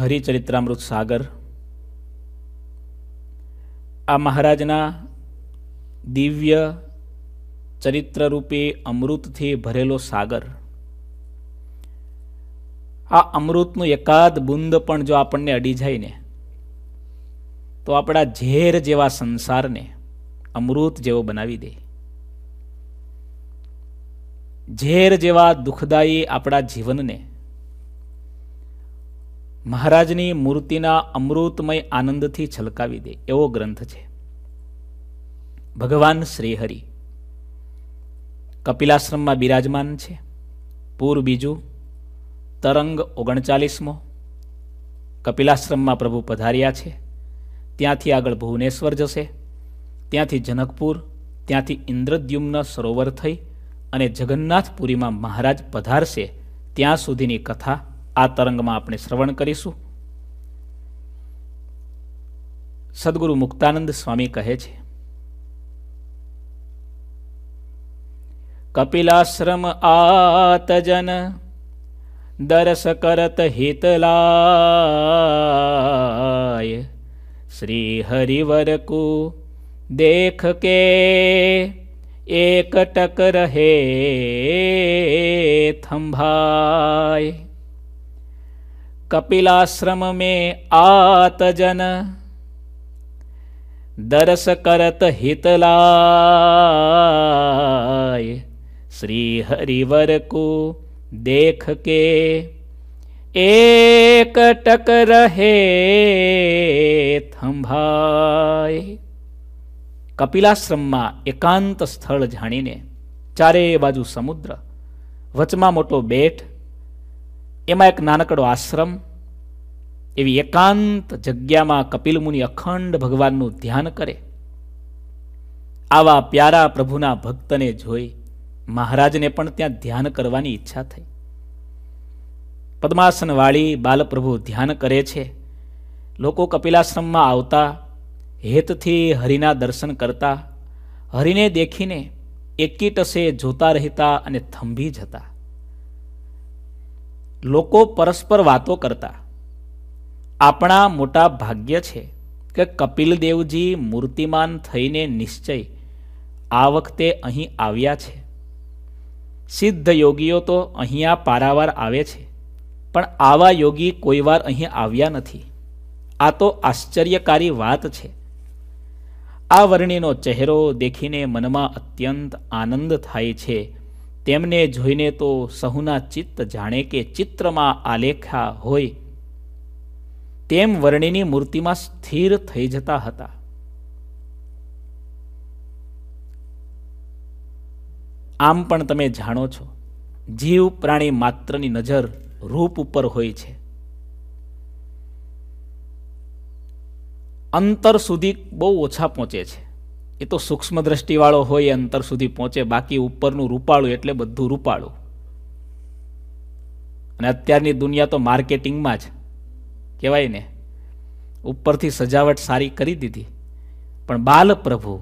હરિચરિત્રામૃત સાગર આ મહારાજના દિવ્ય ચરિત્રરૂપે અમૃતથી ભરેલો સાગર આ અમૃતનું એકાદ બુંદ પણ જો આપણને અડી જાય ને તો આપણા ઝેર જેવા સંસારને અમૃત જેવો બનાવી દે ઝેર જેવા દુઃખદાયી આપણા જીવનને મહારાજની મૂર્તિના અમૃતમય આનંદથી છલકાવી દે એવો ગ્રંથ છે ભગવાન શ્રીહરિ કપિલાશ્રમમાં બિરાજમાન છે પૂર બીજું તરંગ ઓગણચાલીસમો કપિલાશ્રમમાં પ્રભુ પધાર્યા છે ત્યાંથી આગળ ભુવનેશ્વર જશે ત્યાંથી જનકપુર ત્યાંથી ઇન્દ્રદ્યુમ્ન સરોવર થઈ અને જગન્નાથપુરીમાં મહારાજ પધારશે ત્યાં સુધીની કથા આ તરંગમાં આપણે શ્રવણ કરીશું સદગુરુ મુક્તાનંદ સ્વામી કહે છે કપિલાશ્રમ આતજન દરસ કરત હિતલાય શ્રી હરિવર કુ દેખ કે એક ટક રહે થંભાય कपिलाश्रम में आतजन दरस करत हित लाय श्री हरिवर को देख के एक टक रहे થંભાય કપિલાશ્રમમાં એકાંત સ્થળ જાણીને ચારે બાજુ સમુદ્ર વચમાં મોટો બેઠ એમાં એક નાનકડો આશ્રમ એવી એકાંત જગ્યામાં કપિલ મુનિ અખંડ ભગવાનનું ધ્યાન કરે આવા પ્યારા પ્રભુના ભક્તને જોઈ મહારાજને પણ ત્યાં ધ્યાન કરવાની ઈચ્છા થઈ પદ્માસનવાળી બાલપ્રભુ ધ્યાન કરે છે લોકો કપિલાશ્રમમાં આવતા હેતથી હરિના દર્શન કરતા હરિને દેખીને એકીટસે જોતા રહેતા અને થંભી જતા લોકો પરસ્પર વાતો કરતા આપણા મોટા ભાગ્ય છે કે કપિલદેવજી મૂર્તિમાન થઈને નિશ્ચય આ વખતે અહીં આવ્યા છે સિદ્ધ યોગીઓ તો અહીંયા પારાવાર આવે છે પણ આવા યોગી કોઈવાર અહીં આવ્યા નથી આ તો આશ્ચર્યકારી વાત છે આ વર્ણિનો ચહેરો દેખીને મનમાં અત્યંત આનંદ થાય છે તેમને જોઈને તો સહુના ચિત્ત જાણે કે ચિત્રમાં આલેખા હોય તેમ વર્ણિની મૂર્તિમાં સ્થિર થઈ જતા હતા આમ પણ તમે જાણો છો જીવ પ્રાણી માત્રની નજર રૂપ ઉપર હોય છે અંતર સુધી બહુ ઓછા પહોંચે છે એ તો સૂક્ષ્મ દ્રષ્ટિવાળો હોય અંતર સુધી પહોંચે બાકી ઉપરનું રૂપાળું એટલે બધું રૂપાળું અને અત્યારની દુનિયા તો માર્કેટિંગમાં જ કહેવાય ને ઉપરથી સજાવટ સારી કરી દીધી પણ બાલ પ્રભુ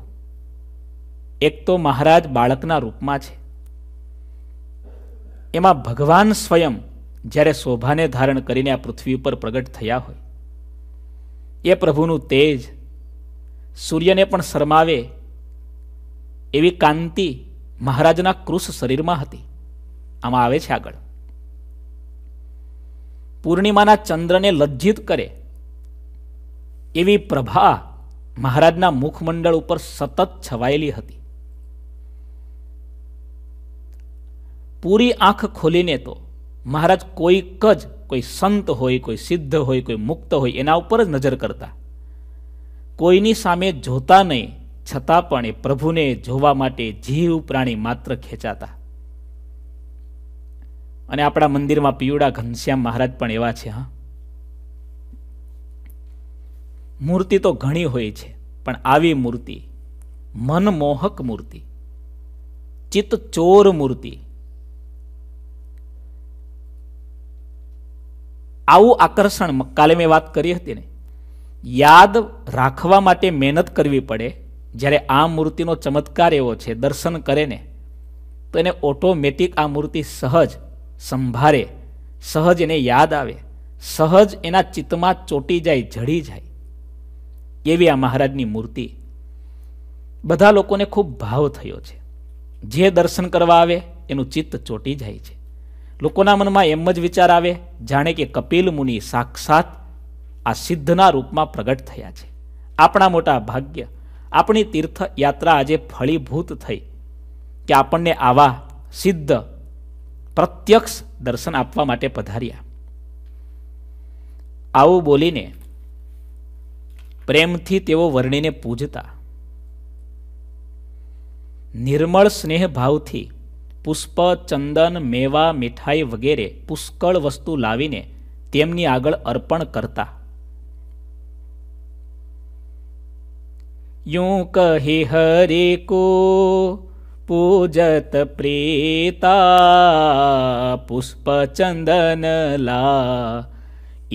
એક તો મહારાજ બાળકના રૂપમાં છે એમાં ભગવાન સ્વયં જ્યારે શોભાને ધારણ કરીને આ પૃથ્વી ઉપર પ્રગટ થયા હોય એ પ્રભુનું તેજ સૂર્યને પણ શરમાવે એવી કાંતિ મહારાજના કૃષ શરીરમાં હતી આમાં આવે છે આગળ પૂર્ણિમાના ચંદ્રને લજ્જિત કરે એવી પ્રભા મહારાજના મુખમંડળ ઉપર સતત છવાયેલી હતી પૂરી આંખ ખોલીને તો મહારાજ કોઈક જ કોઈ સંત હોય કોઈ સિદ્ધ હોય કોઈ મુક્ત હોય એના ઉપર જ નજર કરતા કોઈની સામે જોતા નહીં છતાં પણ એ પ્રભુને જોવા માટે જીવ પ્રાણી માત્ર ખેંચાતા અને આપણા મંદિરમાં પિયુડા ઘનશ્યામ મહારાજ પણ એવા છે હા મૂર્તિ તો ઘણી હોય છે પણ આવી મૂર્તિ મનમોહક મૂર્તિ ચિત્ત ચોર મૂર્તિ આવું આકર્ષણ કાલે મેં વાત કરી હતી ને યાદ રાખવા માટે મહેનત કરવી પડે જ્યારે આ મૂર્તિનો ચમત્કાર એવો છે દર્શન કરે ને તો એને ઓટોમેટિક આ મૂર્તિ સહજ સંભાળે સહજ એને યાદ આવે સહજ એના ચિત્તમાં ચોટી જાય જડી જાય એવી આ મહારાજની મૂર્તિ બધા લોકોને ખૂબ ભાવ થયો છે જે દર્શન કરવા આવે એનું ચિત્ત ચોટી જાય છે લોકોના મનમાં એમ જ વિચાર આવે જાણે કે કપિલ મુનિ સાક્ષાત આ સિદ્ધના રૂપમાં પ્રગટ થયા છે આપણા મોટા ભાગ્ય આપણી તીર્થયાત્રા આજે ફળીભૂત થઈ કે આપણને આવા સિદ્ધ પ્રત્યક્ષ દર્શન આપવા માટે પધાર્યા આવું બોલીને પ્રેમથી તેઓ વર્ણીને પૂજતા નિર્મળ સ્નેહભાવથી પુષ્પ ચંદન મેવા મીઠાઈ વગેરે પુષ્કળ વસ્તુ લાવીને તેમની આગળ અર્પણ કરતા यूं कहे हरे को पूजत प्रेता पुष्प चंदन ला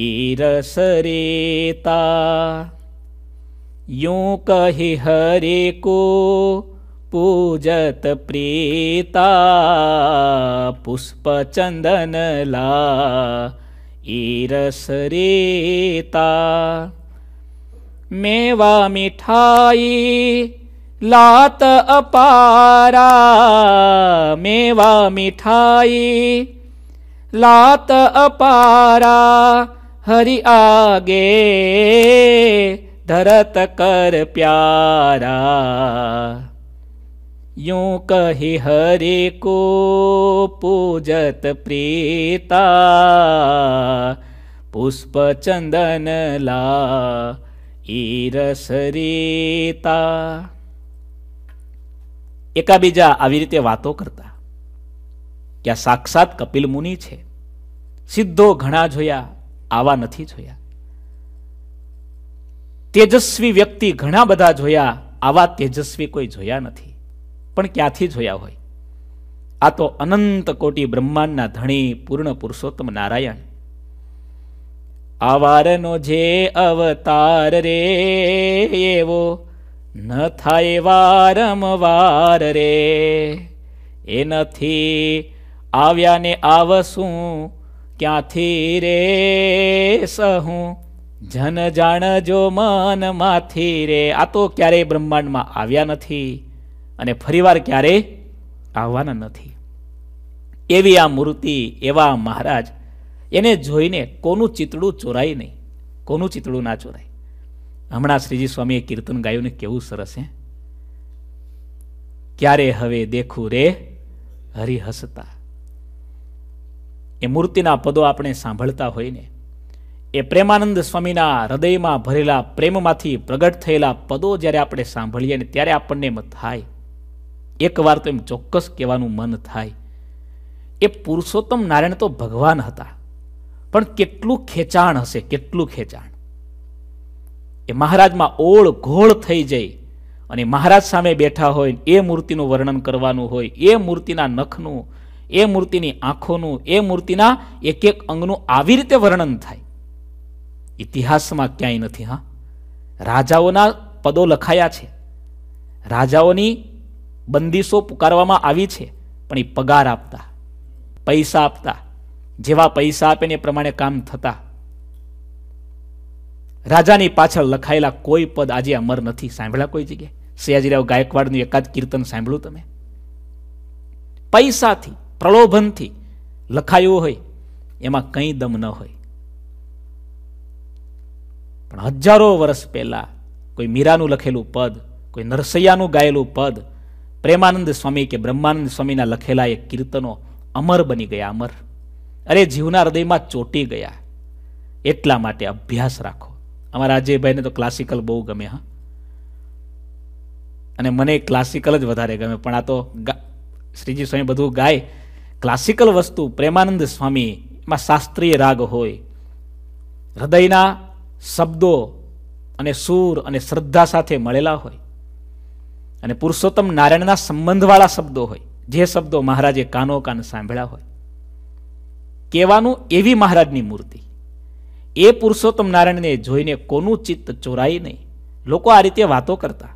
ईरस रेता यूं कहे हरे को पूजत प्रेता पुष्प चंदन ला ईरस रेता मेवा मिठाई लात अपारा मेवा मिठाई लात अपारा हरि आगे धरत कर प्यारा यूं कहि हरि को पूजत प्रीता पुष्प चंदन ला ઈરસરીતા એકાબીજા આવી રીતે વાતો કરતા કે આ સાક્ષાત કપિલ મુનિ છે સિદ્ધો ઘણા જોયા આવા નથી જોયા તેજસ્વી વ્યક્તિ ઘણા બધા જોયા આવા તેજસ્વી કોઈ જોયા નથી પણ ક્યાંથી જોયા હોય આ તો અનંત કોટી બ્રહ્માંડના ધણી પૂર્ણ પુરુષોત્તમ નારાયણ આવારનો જે અવતાર રે એવો ન થાય વારંવાર રે એ નથી આવ્યા ને આવશું ક્યાંથી રે સહું જન જાણ જાણજો મનમાંથી રે આ તો ક્યારેય બ્રહ્માંડમાં આવ્યા નથી અને ફરીવાર ક્યારેય આવવાના નથી એવી આ મૂર્તિ એવા મહારાજ એને જોઈને કોનું ચિતડું ચોરાય નહીં કોનું ચિતડું ના ચોરાય હમણાં શ્રીજી સ્વામીએ કીર્તન ગાયું ને કેવું સરસ હે ક્યારે હવે દેખું રે હરી એ મૂર્તિના પદો આપણે સાંભળતા હોય ને એ પ્રેમાનંદ સ્વામીના હૃદયમાં ભરેલા પ્રેમમાંથી પ્રગટ થયેલા પદો જ્યારે આપણે સાંભળીએ ને ત્યારે આપણને એમ થાય એકવાર તો એમ ચોક્કસ કહેવાનું મન થાય એ પુરુષોત્તમ નારાયણ તો ભગવાન હતા પણ કેટલું ખેંચાણ હશે કેટલું ખેંચાણ એ મહારાજમાં ઓળ ઘોળ થઈ જાય અને મહારાજ સામે બેઠા હોય એ મૂર્તિનું વર્ણન કરવાનું હોય એ મૂર્તિના નખનું એ મૂર્તિની આંખોનું એ મૂર્તિના એક એક અંગનું આવી રીતે વર્ણન થાય ઇતિહાસમાં ક્યાંય નથી હા રાજાઓના પદો લખાયા છે રાજાઓની બંદીશો પુકારવામાં આવી છે પણ એ પગાર આપતા પૈસા આપતા જેવા પૈસા આપે ને એ પ્રમાણે કામ થતા રાજાની પાછળ લખાયેલા કોઈ પદ આજે અમર નથી સાંભળ્યા કોઈ જગ્યાએ સયાજીરાવ ગાયકવાડનું એકાદ કીર્તન સાંભળ્યું તમે પૈસાથી પ્રલોભનથી લખાયું હોય એમાં કંઈ દમ ન હોય પણ હજારો વર્ષ પહેલા કોઈ મીરાનું લખેલું પદ કોઈ નરસૈયાનું ગાયેલું પદ પ્રેમાનંદ સ્વામી કે બ્રહ્માનંદ સ્વામીના લખેલા એ કીર્તનો અમર બની ગયા અમર અરે જીવના હૃદયમાં ચોટી ગયા એટલા માટે અભ્યાસ રાખો અમારા અજયભાઈને તો ક્લાસિકલ બહુ ગમે હા અને મને ક્લાસિકલ જ વધારે ગમે પણ આ તો શ્રીજી સ્વામી બધું ગાય ક્લાસિકલ વસ્તુ પ્રેમાનંદ સ્વામી એમાં શાસ્ત્રીય રાગ હોય હૃદયના શબ્દો અને સૂર અને શ્રદ્ધા સાથે મળેલા હોય અને પુરુષોત્તમ નારાયણના સંબંધવાળા શબ્દો હોય જે શબ્દો મહારાજે કાનો કાન સાંભળ્યા હોય કહેવાનું એવી મહારાજની મૂર્તિ એ પુરુષોત્તમ નારાયણને જોઈને કોનું ચિત્ત ચોરાય નહીં લોકો આ રીતે વાતો કરતા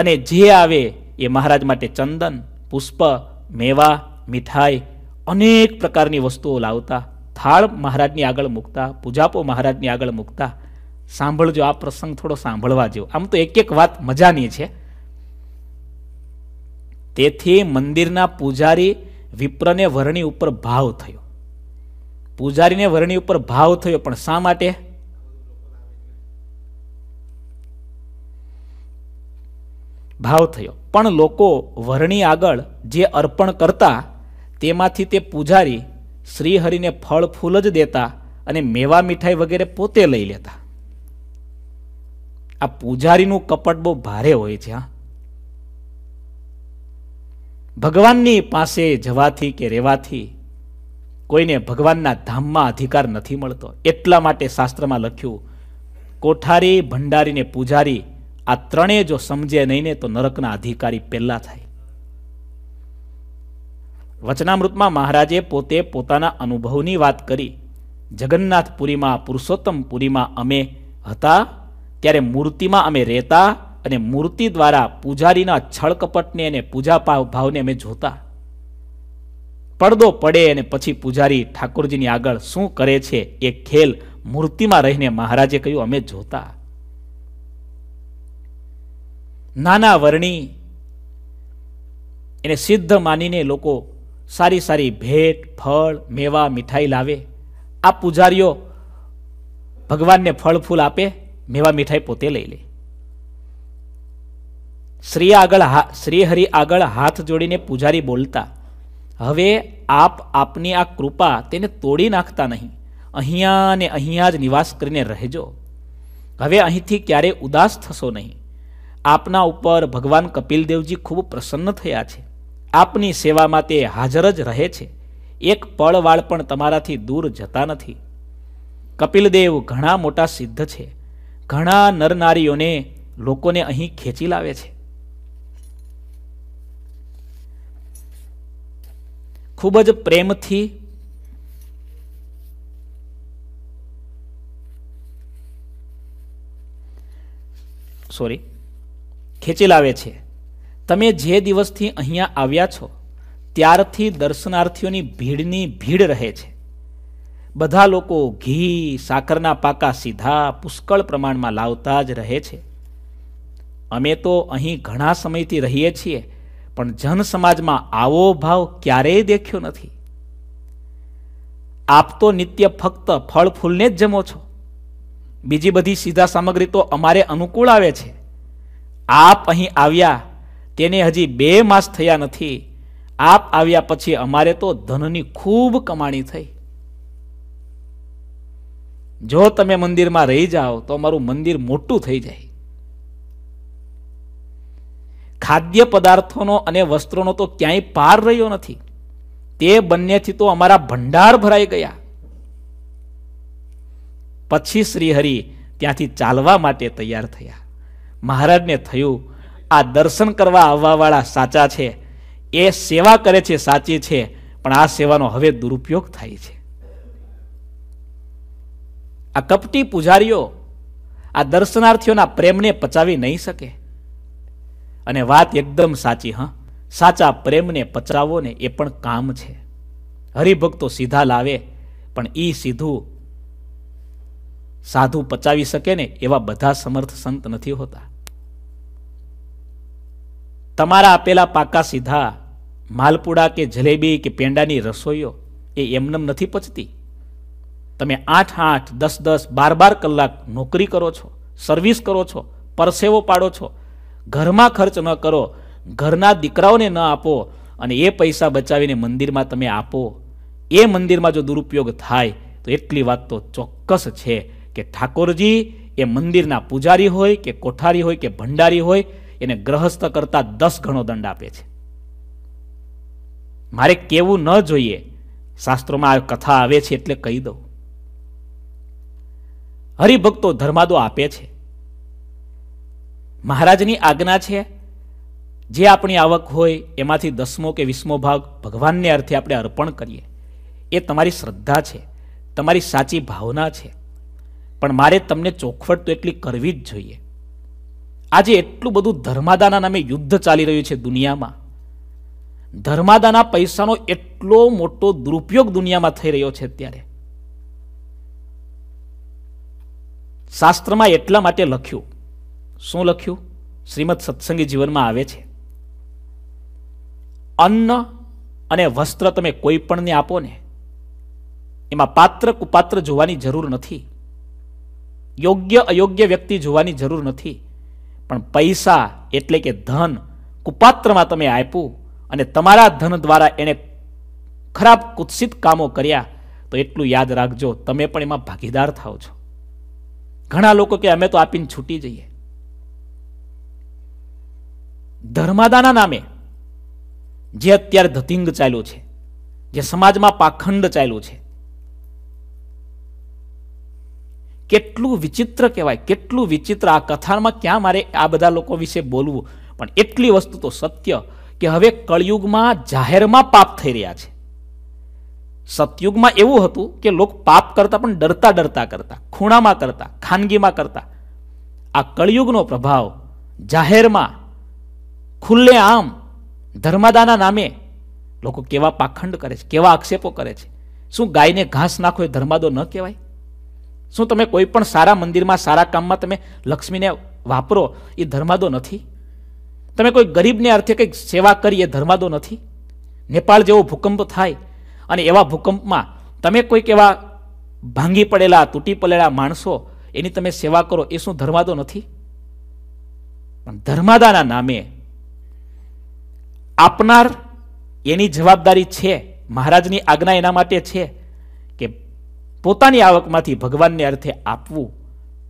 અને જે આવે એ મહારાજ માટે ચંદન પુષ્પ મેવા મીઠાઈ અનેક પ્રકારની વસ્તુઓ લાવતા થાળ મહારાજની આગળ મૂકતા પૂજાપો મહારાજની આગળ મૂકતા સાંભળજો આ પ્રસંગ થોડો સાંભળવા જેવો આમ તો એક એક વાત મજાની છે તેથી મંદિરના પૂજારી વિપ્રને વરણી ઉપર ભાવ થયો પૂજારીને વરણી ઉપર ભાવ થયો પણ શા માટે ભાવ થયો પણ લોકો વરણી આગળ જે અર્પણ કરતા તેમાંથી તે પૂજારી શ્રીહરિને ફળ ફૂલ જ દેતા અને મેવા મીઠાઈ વગેરે પોતે લઈ લેતા આ પૂજારીનું કપટ બહુ ભારે હોય છે હા ભગવાનની પાસે જવાથી કે રહેવાથી કોઈને ભગવાનના ધામમાં અધિકાર નથી મળતો એટલા માટે શાસ્ત્રમાં લખ્યું કોઠારી ભંડારી ને પૂજારી આ ત્રણેય જો સમજે નહીં ને તો નરકના અધિકારી પહેલા થાય વચનામૃતમાં મહારાજે પોતે પોતાના અનુભવની વાત કરી જગન્નાથપુરીમાં પુરુષોત્તમપુરીમાં અમે હતા ત્યારે મૂર્તિમાં અમે રહેતા અને મૂર્તિ દ્વારા પૂજારીના છળકપટને અને પૂજા ભાવને અમે જોતા પડદો પડે અને પછી પૂજારી ઠાકોરજીની આગળ શું કરે છે એ ખેલ મૂર્તિમાં રહીને મહારાજે કહ્યું અમે જોતા નાના વર્ણી એને સિદ્ધ માનીને લોકો સારી સારી ભેટ ફળ મેવા મીઠાઈ લાવે આ પૂજારીઓ ભગવાનને ફળ ફૂલ આપે મેવા મીઠાઈ પોતે લઈ લે શ્રી આગળ શ્રીહરિ આગળ હાથ જોડીને પૂજારી બોલતા હવે આપ આપની આ કૃપા તેને તોડી નાખતા નહીં અહીંયા ને અહીંયા જ નિવાસ કરીને રહેજો હવે અહીંથી ક્યારેય ઉદાસ થશો નહીં આપના ઉપર ભગવાન કપિલદેવજી ખૂબ પ્રસન્ન થયા છે આપની સેવામાં તે હાજર જ રહે છે એક પળવાળ પણ તમારાથી દૂર જતા નથી કપિલદેવ ઘણા મોટા સિદ્ધ છે ઘણા નરનારીઓને લોકોને અહીં ખેંચી લાવે છે ખૂબ જ પ્રેમથી સોરી ખેંચી લાવે છે તમે જે દિવસથી અહીંયા આવ્યા છો ત્યારથી દર્શનાર્થીઓની ભીડની ભીડ રહે છે બધા લોકો ઘી સાકરના પાકા સીધા પુષ્કળ પ્રમાણમાં લાવતા જ રહે છે અમે તો અહીં ઘણા સમયથી રહીએ છીએ પણ જન સમાજમાં આવો ભાવ ક્યારેય દેખ્યો નથી આપ તો નિત્ય ફક્ત ફળ ફૂલને જ જમો છો બીજી બધી સીધા સામગ્રી તો અમારે અનુકૂળ આવે છે આપ અહીં આવ્યા તેને હજી બે માસ થયા નથી આપ આવ્યા પછી અમારે તો ધનની ખૂબ કમાણી થઈ જો તમે મંદિરમાં રહી જાઓ તો અમારું મંદિર મોટું થઈ જાય ખાદ્ય પદાર્થોનો અને વસ્ત્રોનો તો ક્યાંય પાર રહ્યો નથી તે બંનેથી તો અમારા ભંડાર ભરાઈ ગયા પછી શ્રીહરિ ત્યાંથી ચાલવા માટે તૈયાર થયા મહારાજને થયું આ દર્શન કરવા આવવાવાળા સાચા છે એ સેવા કરે છે સાચી છે પણ આ સેવાનો હવે દુરુપયોગ થાય છે આ કપટી પૂજારીઓ આ દર્શનાર્થીઓના પ્રેમને પચાવી નહીં શકે અને વાત એકદમ સાચી હા સાચા પ્રેમને પચાવો ને એ પણ કામ છે હરિભક્તો સીધા લાવે પણ એ સીધું સાધુ પચાવી શકે ને એવા બધા સમર્થ સંત નથી હોતા તમારા આપેલા પાકા સીધા માલપુડા કે જલેબી કે પેંડાની રસોઈઓ એ એમનેમ નથી પચતી તમે આઠ આઠ દસ દસ બાર બાર કલાક નોકરી કરો છો સર્વિસ કરો છો પરસેવો પાડો છો ઘરમાં ખર્ચ ન કરો ઘરના દીકરાઓને ન આપો અને એ પૈસા બચાવીને મંદિરમાં તમે આપો એ મંદિરમાં જો દુરુપયોગ થાય તો એટલી વાત તો ચોક્કસ છે કે ઠાકોરજી એ મંદિરના પૂજારી હોય કે કોઠારી હોય કે ભંડારી હોય એને ગ્રહસ્થ કરતાં દસ ગણો દંડ આપે છે મારે કેવું ન જોઈએ શાસ્ત્રોમાં આ કથા આવે છે એટલે કહી દઉં હરિભક્તો ધર્માદો આપે છે મહારાજની આજ્ઞા છે જે આપણી આવક હોય એમાંથી દસમો કે વીસમો ભાગ ભગવાનને અર્થે આપણે અર્પણ કરીએ એ તમારી શ્રદ્ધા છે તમારી સાચી ભાવના છે પણ મારે તમને ચોખવટ તો એટલી કરવી જ જોઈએ આજે એટલું બધું ધર્માદાના નામે યુદ્ધ ચાલી રહ્યું છે દુનિયામાં ધર્માદાના પૈસાનો એટલો મોટો દુરુપયોગ દુનિયામાં થઈ રહ્યો છે અત્યારે શાસ્ત્રમાં એટલા માટે લખ્યું શું લખ્યું શ્રીમદ સત્સંગી જીવનમાં આવે છે અન્ન અને વસ્ત્ર તમે કોઈ પણને આપો ને એમાં પાત્ર કુપાત્ર જોવાની જરૂર નથી યોગ્ય અયોગ્ય વ્યક્તિ જોવાની જરૂર નથી પણ પૈસા એટલે કે ધન કુપાત્રમાં તમે આપ્યું અને તમારા ધન દ્વારા એણે ખરાબ કુત્સિત કામો કર્યા તો એટલું યાદ રાખજો તમે પણ એમાં ભાગીદાર થાઓ છો ઘણા લોકો કે અમે તો આપીને છૂટી જઈએ ધર્માદાના નામે જે અત્યારે ધતિંગ ચાલ્યું છે જે સમાજમાં પાખંડ ચાલ્યું છે કેટલું વિચિત્ર કહેવાય કેટલું વિચિત્ર આ કથામાં ક્યાં મારે આ બધા લોકો વિશે બોલવું પણ એટલી વસ્તુ તો સત્ય કે હવે કળિયુગમાં જાહેરમાં પાપ થઈ રહ્યા છે સતયુગમાં એવું હતું કે લોક પાપ કરતા પણ ડરતા ડરતા કરતા ખૂણામાં કરતા ખાનગીમાં કરતા આ કળિયુગનો પ્રભાવ જાહેરમાં ખુલ્લે આમ ધર્માદાના નામે લોકો કેવા પાખંડ કરે છે કેવા આક્ષેપો કરે છે શું ગાયને ઘાસ નાખો એ ધર્માદો ન કહેવાય શું તમે કોઈ પણ સારા મંદિરમાં સારા કામમાં તમે લક્ષ્મીને વાપરો એ ધર્માદો નથી તમે કોઈ ગરીબને અર્થે કંઈક સેવા કરી એ ધર્માદો નથી નેપાળ જેવો ભૂકંપ થાય અને એવા ભૂકંપમાં તમે કોઈક એવા ભાંગી પડેલા તૂટી પડેલા માણસો એની તમે સેવા કરો એ શું ધર્માદો નથી પણ ધર્માદાના નામે આપનાર એની જવાબદારી છે મહારાજની આજ્ઞા એના માટે છે કે પોતાની આવકમાંથી ભગવાનને અર્થે આપવું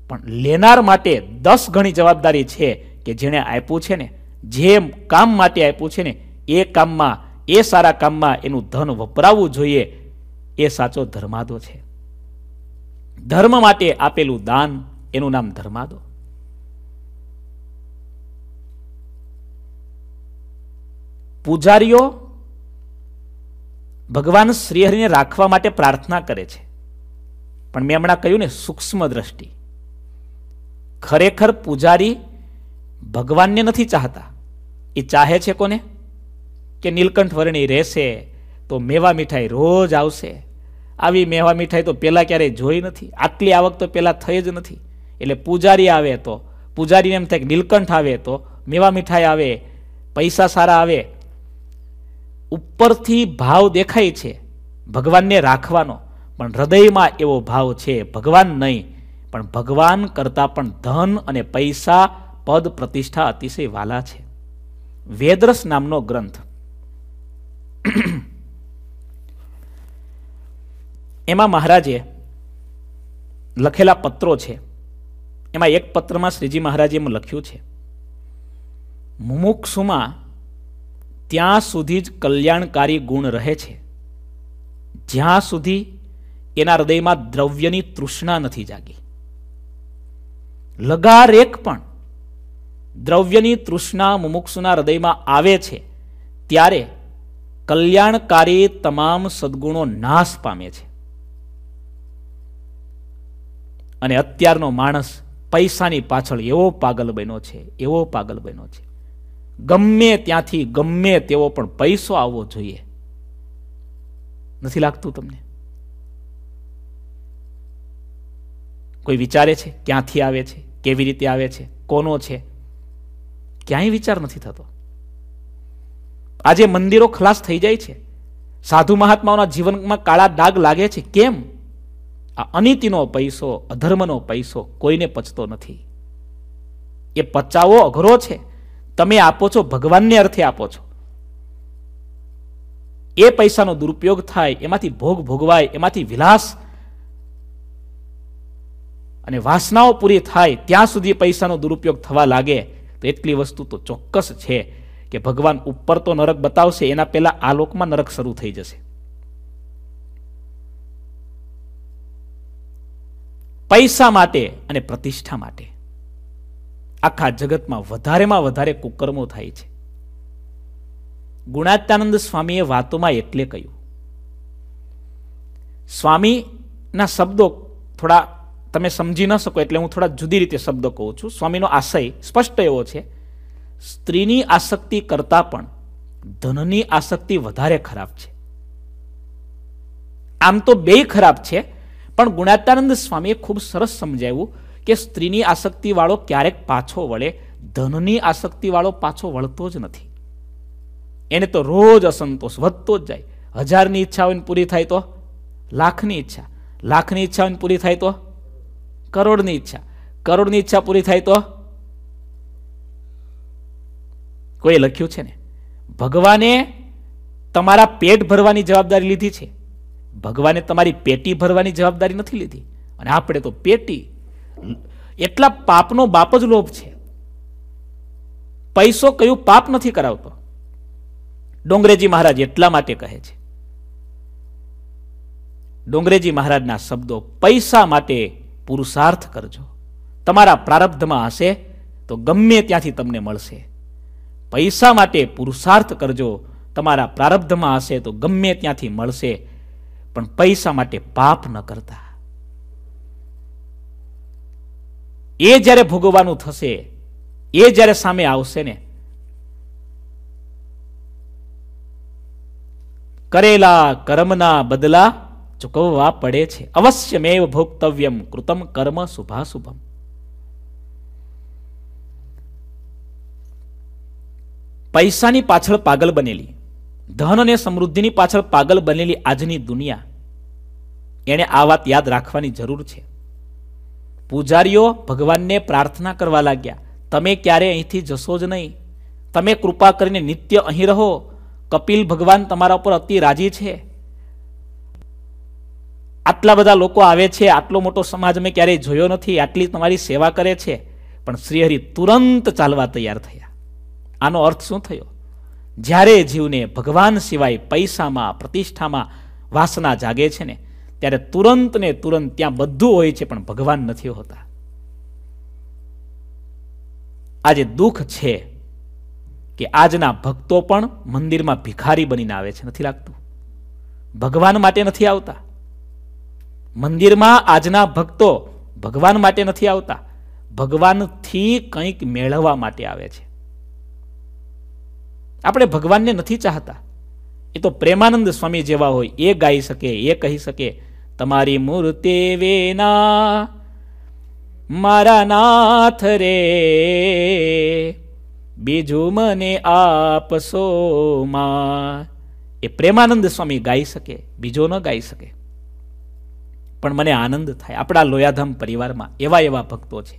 પણ લેનાર માટે દસ ગણી જવાબદારી છે કે જેણે આપ્યું છે ને જે કામ માટે આપ્યું છે ને એ કામમાં એ સારા કામમાં એનું ધન વપરાવવું જોઈએ એ સાચો ધર્માદો છે ધર્મ માટે આપેલું દાન એનું નામ ધર્માદો પૂજારીઓ ભગવાન શ્રીહરિને રાખવા માટે પ્રાર્થના કરે છે પણ મેં હમણાં કહ્યું ને સૂક્ષ્મ દ્રષ્ટિ ખરેખર પૂજારી ભગવાનને નથી ચાહતા એ ચાહે છે કોને કે નીલકંઠ વરણી રહેશે તો મેવા મીઠાઈ રોજ આવશે આવી મેવા મીઠાઈ તો પહેલાં ક્યારેય જોઈ નથી આટલી આવક તો પહેલાં થઈ જ નથી એટલે પૂજારી આવે તો પૂજારીને એમ થાય કે નીલકંઠ આવે તો મેવા મીઠાઈ આવે પૈસા સારા આવે ઉપરથી ભાવ દેખાય છે ભગવાનને રાખવાનો પણ હૃદયમાં એવો ભાવ છે ભગવાન નહીં પણ ભગવાન કરતાં પણ ધન અને પૈસા પદ પ્રતિષ્ઠા અતિશય વાલા છે વેદરસ નામનો ગ્રંથ એમાં મહારાજે લખેલા પત્રો છે એમાં એક પત્રમાં શ્રીજી મહારાજે એમ લખ્યું છે મુમુક્ષુમાં ત્યાં સુધી જ કલ્યાણકારી ગુણ રહે છે જ્યાં સુધી એના હૃદયમાં દ્રવ્યની તૃષ્ણા નથી જાગી લગારેક પણ દ્રવ્યની તૃષ્ણા મુમુક્ષુના હૃદયમાં આવે છે ત્યારે કલ્યાણકારી તમામ સદગુણો નાશ પામે છે અને અત્યારનો માણસ પૈસાની પાછળ એવો પાગલ બન્યો છે એવો પાગલ બન્યો છે ગમે ત્યાંથી ગમે તેવો પણ પૈસો આવવો જોઈએ નથી લાગતું તમને કોઈ વિચારે છે ક્યાંથી આવે છે કેવી રીતે આવે છે કોનો છે ક્યાંય વિચાર નથી થતો આજે મંદિરો ખલાસ થઈ જાય છે સાધુ મહાત્માઓના જીવનમાં કાળા ડાગ લાગે છે કેમ આ અનિતિનો પૈસો અધર્મનો પૈસો કોઈને પચતો નથી એ પચાવો અઘરો છે તમે આપો છો ભગવાનને અર્થે આપો છો એ પૈસાનો દુરુપયોગ થાય એમાંથી ભોગ ભોગવાય એમાંથી વિલાસ અને વાસનાઓ પૂરી થાય ત્યાં સુધી પૈસાનો દુરુપયોગ થવા લાગે તો એટલી વસ્તુ તો ચોક્કસ છે કે ભગવાન ઉપર તો નરક બતાવશે એના પહેલા આ લોકમાં નરક શરૂ થઈ જશે પૈસા માટે અને પ્રતિષ્ઠા માટે આખા જગતમાં વધારેમાં વધારે કુકર્મો થાય છે ગુણાત્યાનંદ સ્વામીએ વાતોમાં એટલે કહ્યું સ્વામીના શબ્દો થોડા તમે સમજી ન શકો એટલે હું થોડા જુદી રીતે શબ્દો કહું છું સ્વામીનો આશય સ્પષ્ટ એવો છે સ્ત્રીની આસક્તિ કરતા પણ ધનની આસક્તિ વધારે ખરાબ છે આમ તો બે ખરાબ છે પણ ગુણાત્યાનંદ સ્વામીએ ખૂબ સરસ સમજાવ્યું કે સ્ત્રીની આસક્તિવાળો ક્યારેક પાછો વળે ધનની આસક્તિવાળો પાછો વળતો જ નથી એને તો રોજ અસંતોષ વધતો જ જાય હજારની ઈચ્છા હોય પૂરી થાય તો લાખની ઈચ્છા લાખની ઈચ્છા હોય પૂરી થાય તો કરોડની ઈચ્છા કરોડની ઈચ્છા પૂરી થાય તો કોઈ લખ્યું છે ને ભગવાને તમારા પેટ ભરવાની જવાબદારી લીધી છે ભગવાને તમારી પેટી ભરવાની જવાબદારી નથી લીધી અને આપણે તો પેટી એટલા પાપનો બાપ જ લોભ છે પૈસો કયું પાપ નથી કરાવતો ડોંગરેજી મહારાજ એટલા માટે કહે છે ડોંગરેજી મહારાજના શબ્દો પૈસા માટે પુરુષાર્થ કરજો તમારા પ્રારબ્ધમાં હશે તો ગમે ત્યાંથી તમને મળશે પૈસા માટે પુરુષાર્થ કરજો તમારા પ્રારબ્ધમાં હશે તો ગમે ત્યાંથી મળશે પણ પૈસા માટે પાપ ન કરતા એ જ્યારે ભોગવવાનું થશે એ જ્યારે સામે આવશે ને કરેલા કર્મના બદલા ચૂકવવા પડે છે અવશ્ય અવશ્યમેવ ભોક્તવ્યમ કૃતમ કર્મ શુભાશુભમ પૈસાની પાછળ પાગલ બનેલી ધન અને સમૃદ્ધિની પાછળ પાગલ બનેલી આજની દુનિયા એને આ વાત યાદ રાખવાની જરૂર છે પૂજારીઓ ભગવાનને પ્રાર્થના કરવા લાગ્યા તમે ક્યારે અહીંથી જશો જ નહીં તમે કૃપા કરીને નિત્ય અહીં રહો કપિલ ભગવાન તમારા ઉપર અતિ રાજી છે આટલા બધા લોકો આવે છે આટલો મોટો સમાજ મેં ક્યારેય જોયો નથી આટલી તમારી સેવા કરે છે પણ શ્રીહરિ તુરંત ચાલવા તૈયાર થયા આનો અર્થ શું થયો જ્યારે જીવને ભગવાન સિવાય પૈસામાં પ્રતિષ્ઠામાં વાસના જાગે છે ને ત્યારે તુરંત ને તુરંત ત્યાં બધું હોય છે પણ ભગવાન નથી હોતા આજે દુઃખ છે કે આજના ભક્તો પણ મંદિરમાં ભિખારી બનીને આવે છે નથી લાગતું ભગવાન માટે નથી આવતા મંદિરમાં આજના ભક્તો ભગવાન માટે નથી આવતા ભગવાનથી કંઈક મેળવવા માટે આવે છે આપણે ભગવાનને નથી ચાહતા એ તો પ્રેમાનંદ સ્વામી જેવા હોય એ ગાઈ શકે એ કહી શકે તમારી મૂર્તિ વેના મારા નાથ રે બીજું મને આપસો એ પ્રેમાનંદ સ્વામી ગાઈ શકે બીજો ન ગાઈ શકે પણ મને આનંદ થાય આપણા લોયાધામ પરિવારમાં એવા એવા ભક્તો છે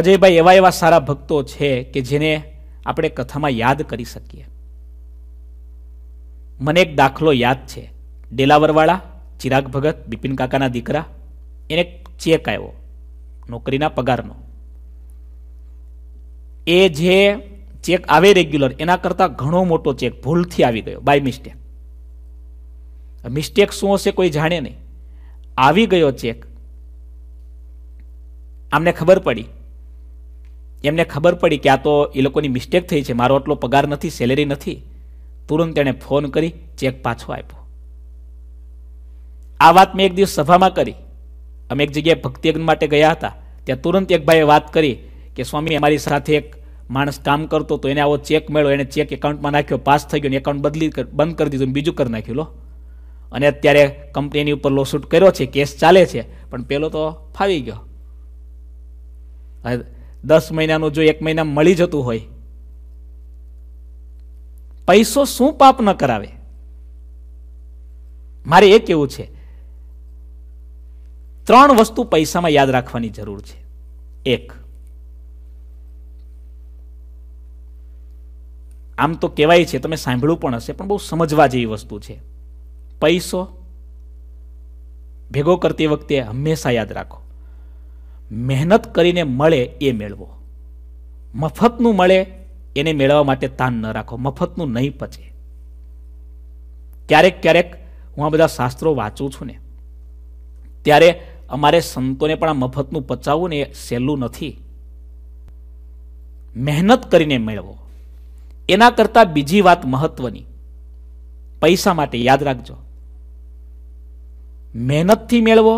અજયભાઈ એવા એવા સારા ભક્તો છે કે જેને આપણે કથામાં યાદ કરી શકીએ મને એક દાખલો યાદ છે ડેલાવરવાળા ચિરાગ ભગત બિપિન કાકાના દીકરા એને ચેક આવ્યો નોકરીના પગારનો એ જે ચેક આવે રેગ્યુલર એના કરતાં ઘણો મોટો ચેક ભૂલથી આવી ગયો બાય મિસ્ટેક મિસ્ટેક શું હશે કોઈ જાણે નહીં આવી ગયો ચેક આમને ખબર પડી એમને ખબર પડી કે આ તો એ લોકોની મિસ્ટેક થઈ છે મારો આટલો પગાર નથી સેલેરી નથી તુરંત એણે ફોન કરી ચેક પાછો આપ્યો આ વાત મેં એક દિવસ સભામાં કરી અમે એક જગ્યાએ ભક્તિ માટે ગયા હતા ત્યાં તુરંત એક ભાઈએ વાત કરી કે સ્વામી અમારી સાથે એક માણસ કામ કરતો તો એને આવો ચેક મળ્યો એને ચેક એકાઉન્ટમાં નાખ્યો પાસ થઈ ગયો એકાઉન્ટ બદલી બંધ કરી દીધું બીજું કરી નાખ્યું લો અને અત્યારે કંપનીની ઉપર લોસૂટ કર્યો છે કેસ ચાલે છે પણ પેલો તો ફાવી ગયો દસ મહિનાનું જો એક મહિના મળી જતું હોય પૈસો શું પાપ ન કરાવે મારે એ કેવું છે ત્રણ વસ્તુ પૈસામાં યાદ રાખવાની જરૂર છે એક આમ તો કહેવાય છે તમે સાંભળ્યું પણ હશે પણ બહુ સમજવા જેવી વસ્તુ છે પૈસો ભેગો કરતી વખતે હંમેશા યાદ રાખો મહેનત કરીને મળે એ મેળવો મફતનું મળે એને મેળવવા માટે તાન ન રાખો મફતનું નહીં પચે ક્યારેક ક્યારેક હું આ બધા શાસ્ત્રો વાંચું છું ને ત્યારે અમારે સંતોને પણ આ મફતનું પચાવવું ને એ સહેલું નથી મહેનત કરીને મેળવો એના કરતાં બીજી વાત મહત્વની પૈસા માટે યાદ રાખજો મહેનતથી મેળવો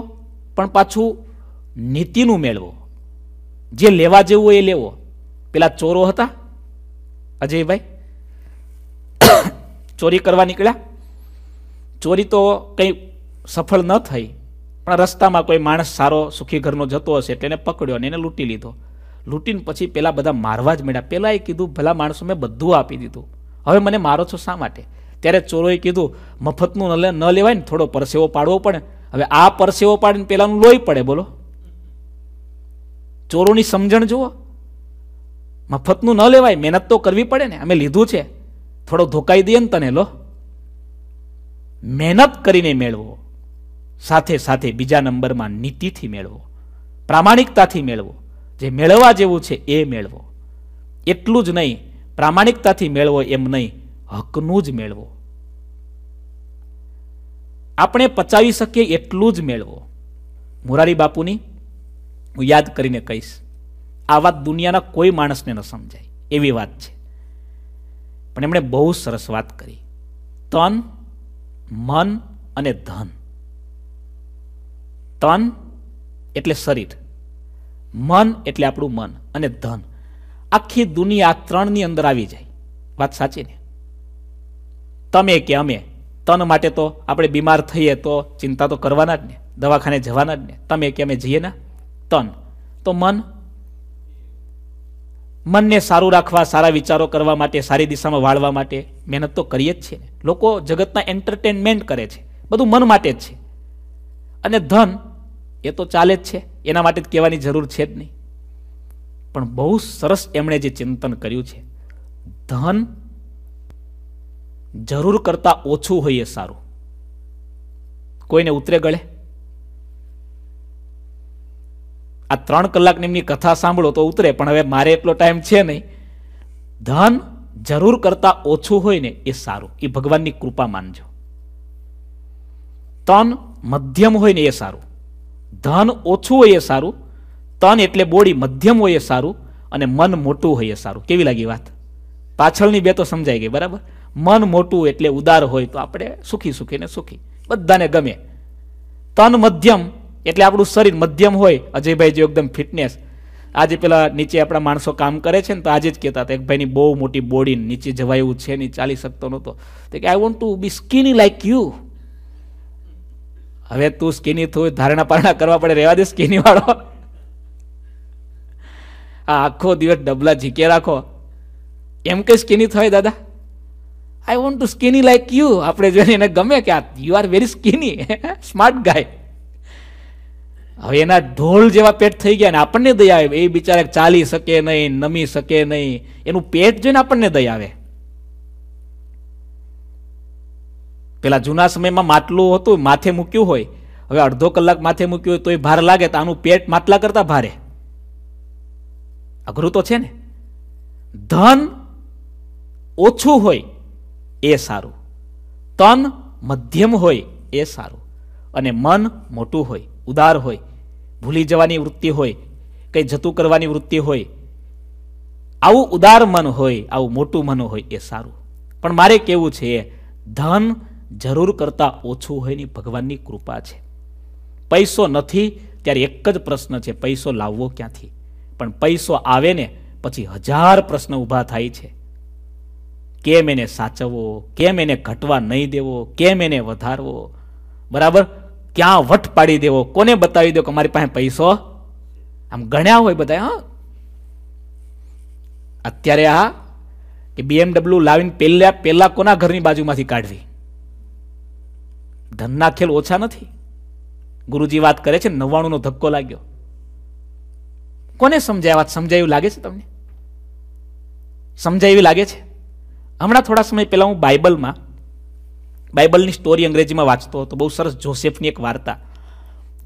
પણ પાછું નીતિનું મેળવો જે લેવા જેવું એ લેવો પેલા ચોરો હતા અજયભાઈ ચોરી કરવા નીકળ્યા ચોરી તો કંઈ સફળ ન થઈ પણ રસ્તામાં કોઈ માણસ સારો સુખી ઘરનો જતો હશે એટલે એને પકડ્યો અને એને લૂંટી લીધો લૂંટીને પછી પેલા બધા મારવા જ મળ્યા પહેલાં એ કીધું ભલા માણસો મેં બધું આપી દીધું હવે મને મારો છો શા માટે ત્યારે ચોરોએ કીધું મફતનું ન લેવાય ને થોડો પરસેવો પાડવો પડે હવે આ પરસેવો પાડીને પેલાનું લોહી પડે બોલો ચોરોની સમજણ જુઓ મફતનું ન લેવાય મહેનત તો કરવી પડે ને અમે લીધું છે થોડો ધોકાઈ દઈએ ને તને લો મહેનત કરીને મેળવો સાથે સાથે બીજા નંબરમાં નીતિથી મેળવો પ્રામાણિકતાથી મેળવો જે મેળવવા જેવું છે એ મેળવો એટલું જ નહીં પ્રામાણિકતાથી મેળવો એમ નહીં હકનું જ મેળવો આપણે પચાવી શકીએ એટલું જ મેળવો મોરારી બાપુની હું યાદ કરીને કહીશ આ વાત દુનિયાના કોઈ માણસને ન સમજાય એવી વાત છે પણ એમણે બહુ સરસ વાત કરી તન મન અને ધન તન એટલે શરીર મન એટલે આપણું મન અને ધન આખી દુનિયા આ ત્રણની અંદર આવી જાય વાત સાચી ને તમે કે અમે તન માટે તો આપણે બીમાર થઈએ તો ચિંતા તો કરવાના જ ને દવાખાને જવાના જ ને તમે કે અમે જઈએ ના તન તો મન મનને સારું રાખવા સારા વિચારો કરવા માટે સારી દિશામાં વાળવા માટે મહેનત તો કરીએ જ છે લોકો જગતના એન્ટરટેનમેન્ટ કરે છે બધું મન માટે જ છે અને ધન એ તો ચાલે જ છે એના માટે જ કહેવાની જરૂર છે જ નહીં પણ બહુ સરસ એમણે જે ચિંતન કર્યું છે ધન જરૂર કરતાં ઓછું હોઈએ સારું કોઈને ઉતરે ગળે આ ત્રણ કલાકની એમની કથા સાંભળો તો ઉતરે પણ હવે મારે એટલો ટાઈમ છે નહીં ધન જરૂર કરતાં ઓછું હોય ને એ સારું એ ભગવાનની કૃપા માનજો તન મધ્યમ હોય ને એ સારું ધન ઓછું હોય એ સારું તન એટલે બોડી મધ્યમ હોય એ સારું અને મન મોટું હોય એ સારું કેવી લાગી વાત પાછળની બે તો સમજાઈ ગઈ બરાબર મન મોટું એટલે ઉદાર હોય તો આપણે સુખી સુખીને સુખી બધાને ગમે તન મધ્યમ એટલે આપણું શરીર મધ્યમ હોય અજયભાઈ જે એકદમ ફિટનેસ આજે પેલા નીચે આપણા માણસો કામ કરે છે ને તો આજે જ કહેતા હતા એક ભાઈની બહુ મોટી બોડી નીચે જવાય એવું છે નહીં ચાલી શકતો નહોતો તો કે I want to be skinny like you હવે તું સ્કિની થયું ધારણા પારણા કરવા પડે રહેવા દે સ્કીની વાળો આ આખો દિવસ ડબલા ઝીકે રાખો એમ કે સ્કિની થાય દાદા I want to skinny like you આપણે જોઈએ એને ગમે કે આ you are very skinny smart guy હવે એના ઢોળ જેવા પેટ થઈ ગયા ને આપણને દયા આવે એ બિચારા ચાલી શકે નહીં નમી શકે નહીં એનું પેટ જોઈને આપણને દયા આવે પેલા જૂના સમયમાં માટલું હતું માથે મૂક્યું હોય હવે અડધો કલાક માથે મૂક્યું હોય તો એ ભાર લાગે તો આનું પેટ માટલા કરતા ભારે અઘરું તો છે ને ધન ઓછું હોય એ સારું તન મધ્યમ હોય એ સારું અને મન મોટું હોય ઉદાર હોય ભૂલી જવાની વૃત્તિ હોય કંઈ જતું કરવાની વૃત્તિ હોય આવું ઉદાર મન હોય આવું મોટું મન હોય એ સારું પણ મારે કેવું છે ધન જરૂર કરતાં ઓછું હોય ની ભગવાનની કૃપા છે પૈસો નથી ત્યારે એક જ પ્રશ્ન છે પૈસો લાવવો ક્યાંથી પણ પૈસો આવે ને પછી હજાર પ્રશ્ન ઊભા થાય છે કેમ એને સાચવવો કેમ એને ઘટવા નહીં દેવો કેમ એને વધારવો બરાબર ક્યાં વટ પાડી દેવો કોને બતાવી દો કે મારી પાસે પૈસો આમ ગણ્યા હોય બધા હા અત્યારે આ કે બીએમડબલ્યુ લાવીને પહેલા પહેલા કોના ઘરની બાજુમાંથી કાઢવી ધનના ખેલ ઓછા નથી ગુરુજી વાત કરે છે નવ્વાણુંનો ધક્કો લાગ્યો કોને સમજાય વાત સમજાયું લાગે છે તમને સમજાય સમજાયું લાગે છે હમણાં થોડા સમય પહેલાં હું બાઇબલમાં બાઇબલની સ્ટોરી અંગ્રેજીમાં વાંચતો હતો બહુ સરસ જોસેફની એક વાર્તા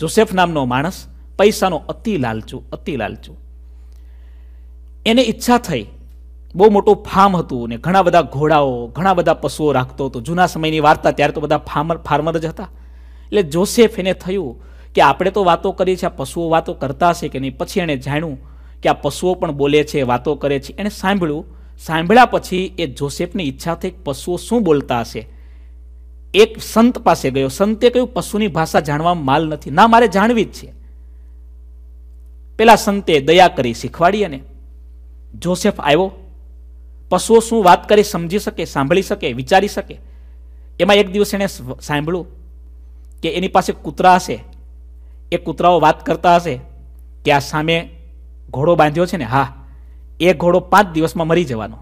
જોસેફ નામનો માણસ પૈસાનો અતિ લાલચું અતિ લાલચું એને ઈચ્છા થઈ બહુ મોટું ફાર્મ હતું ને ઘણા બધા ઘોડાઓ ઘણા બધા પશુઓ રાખતો હતો જૂના સમયની વાર્તા ત્યારે તો બધા ફાર્મર ફાર્મર જ હતા એટલે જોસેફ એને થયું કે આપણે તો વાતો કરી છીએ આ પશુઓ વાતો કરતા હશે કે નહીં પછી એણે જાણ્યું કે આ પશુઓ પણ બોલે છે વાતો કરે છે એણે સાંભળ્યું સાંભળ્યા પછી એ જોસેફની ઈચ્છા થઈ પશુઓ શું બોલતા હશે એક સંત પાસે ગયો સંતે કહ્યું પશુની ભાષા જાણવા માલ નથી ના મારે જાણવી જ છે પેલા સંતે દયા કરી શીખવાડી અને જોસેફ આવ્યો પશુઓ શું વાત કરી સમજી શકે સાંભળી શકે વિચારી શકે એમાં એક દિવસ એણે સાંભળ્યું કે એની પાસે કૂતરા હશે એ કૂતરાઓ વાત કરતા હશે કે આ સામે ઘોડો બાંધ્યો છે ને હા એ ઘોડો પાંચ દિવસમાં મરી જવાનો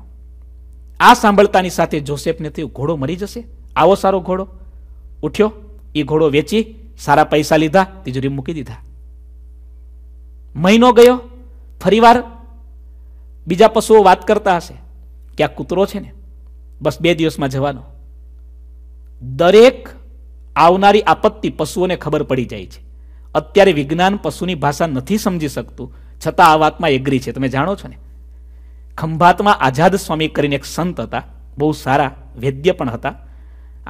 આ સાંભળતાની સાથે જોસેફને થયું ઘોડો મરી જશે આવો સારો ઘોડો ઉઠ્યો એ ઘોડો વેચી સારા પૈસા લીધા તિજોરી મૂકી દીધા મહિનો ગયો ફરીવાર બીજા પશુઓ વાત કરતા હશે કે આ કૂતરો છે ને બસ બે દિવસમાં જવાનો દરેક આવનારી આપત્તિ પશુઓને ખબર પડી જાય છે અત્યારે વિજ્ઞાન પશુની ભાષા નથી સમજી શકતું છતાં આ વાતમાં એગ્રી છે તમે જાણો છો ને ખંભાતમાં આઝાદ સ્વામી કરીને એક સંત હતા બહુ સારા વૈદ્ય પણ હતા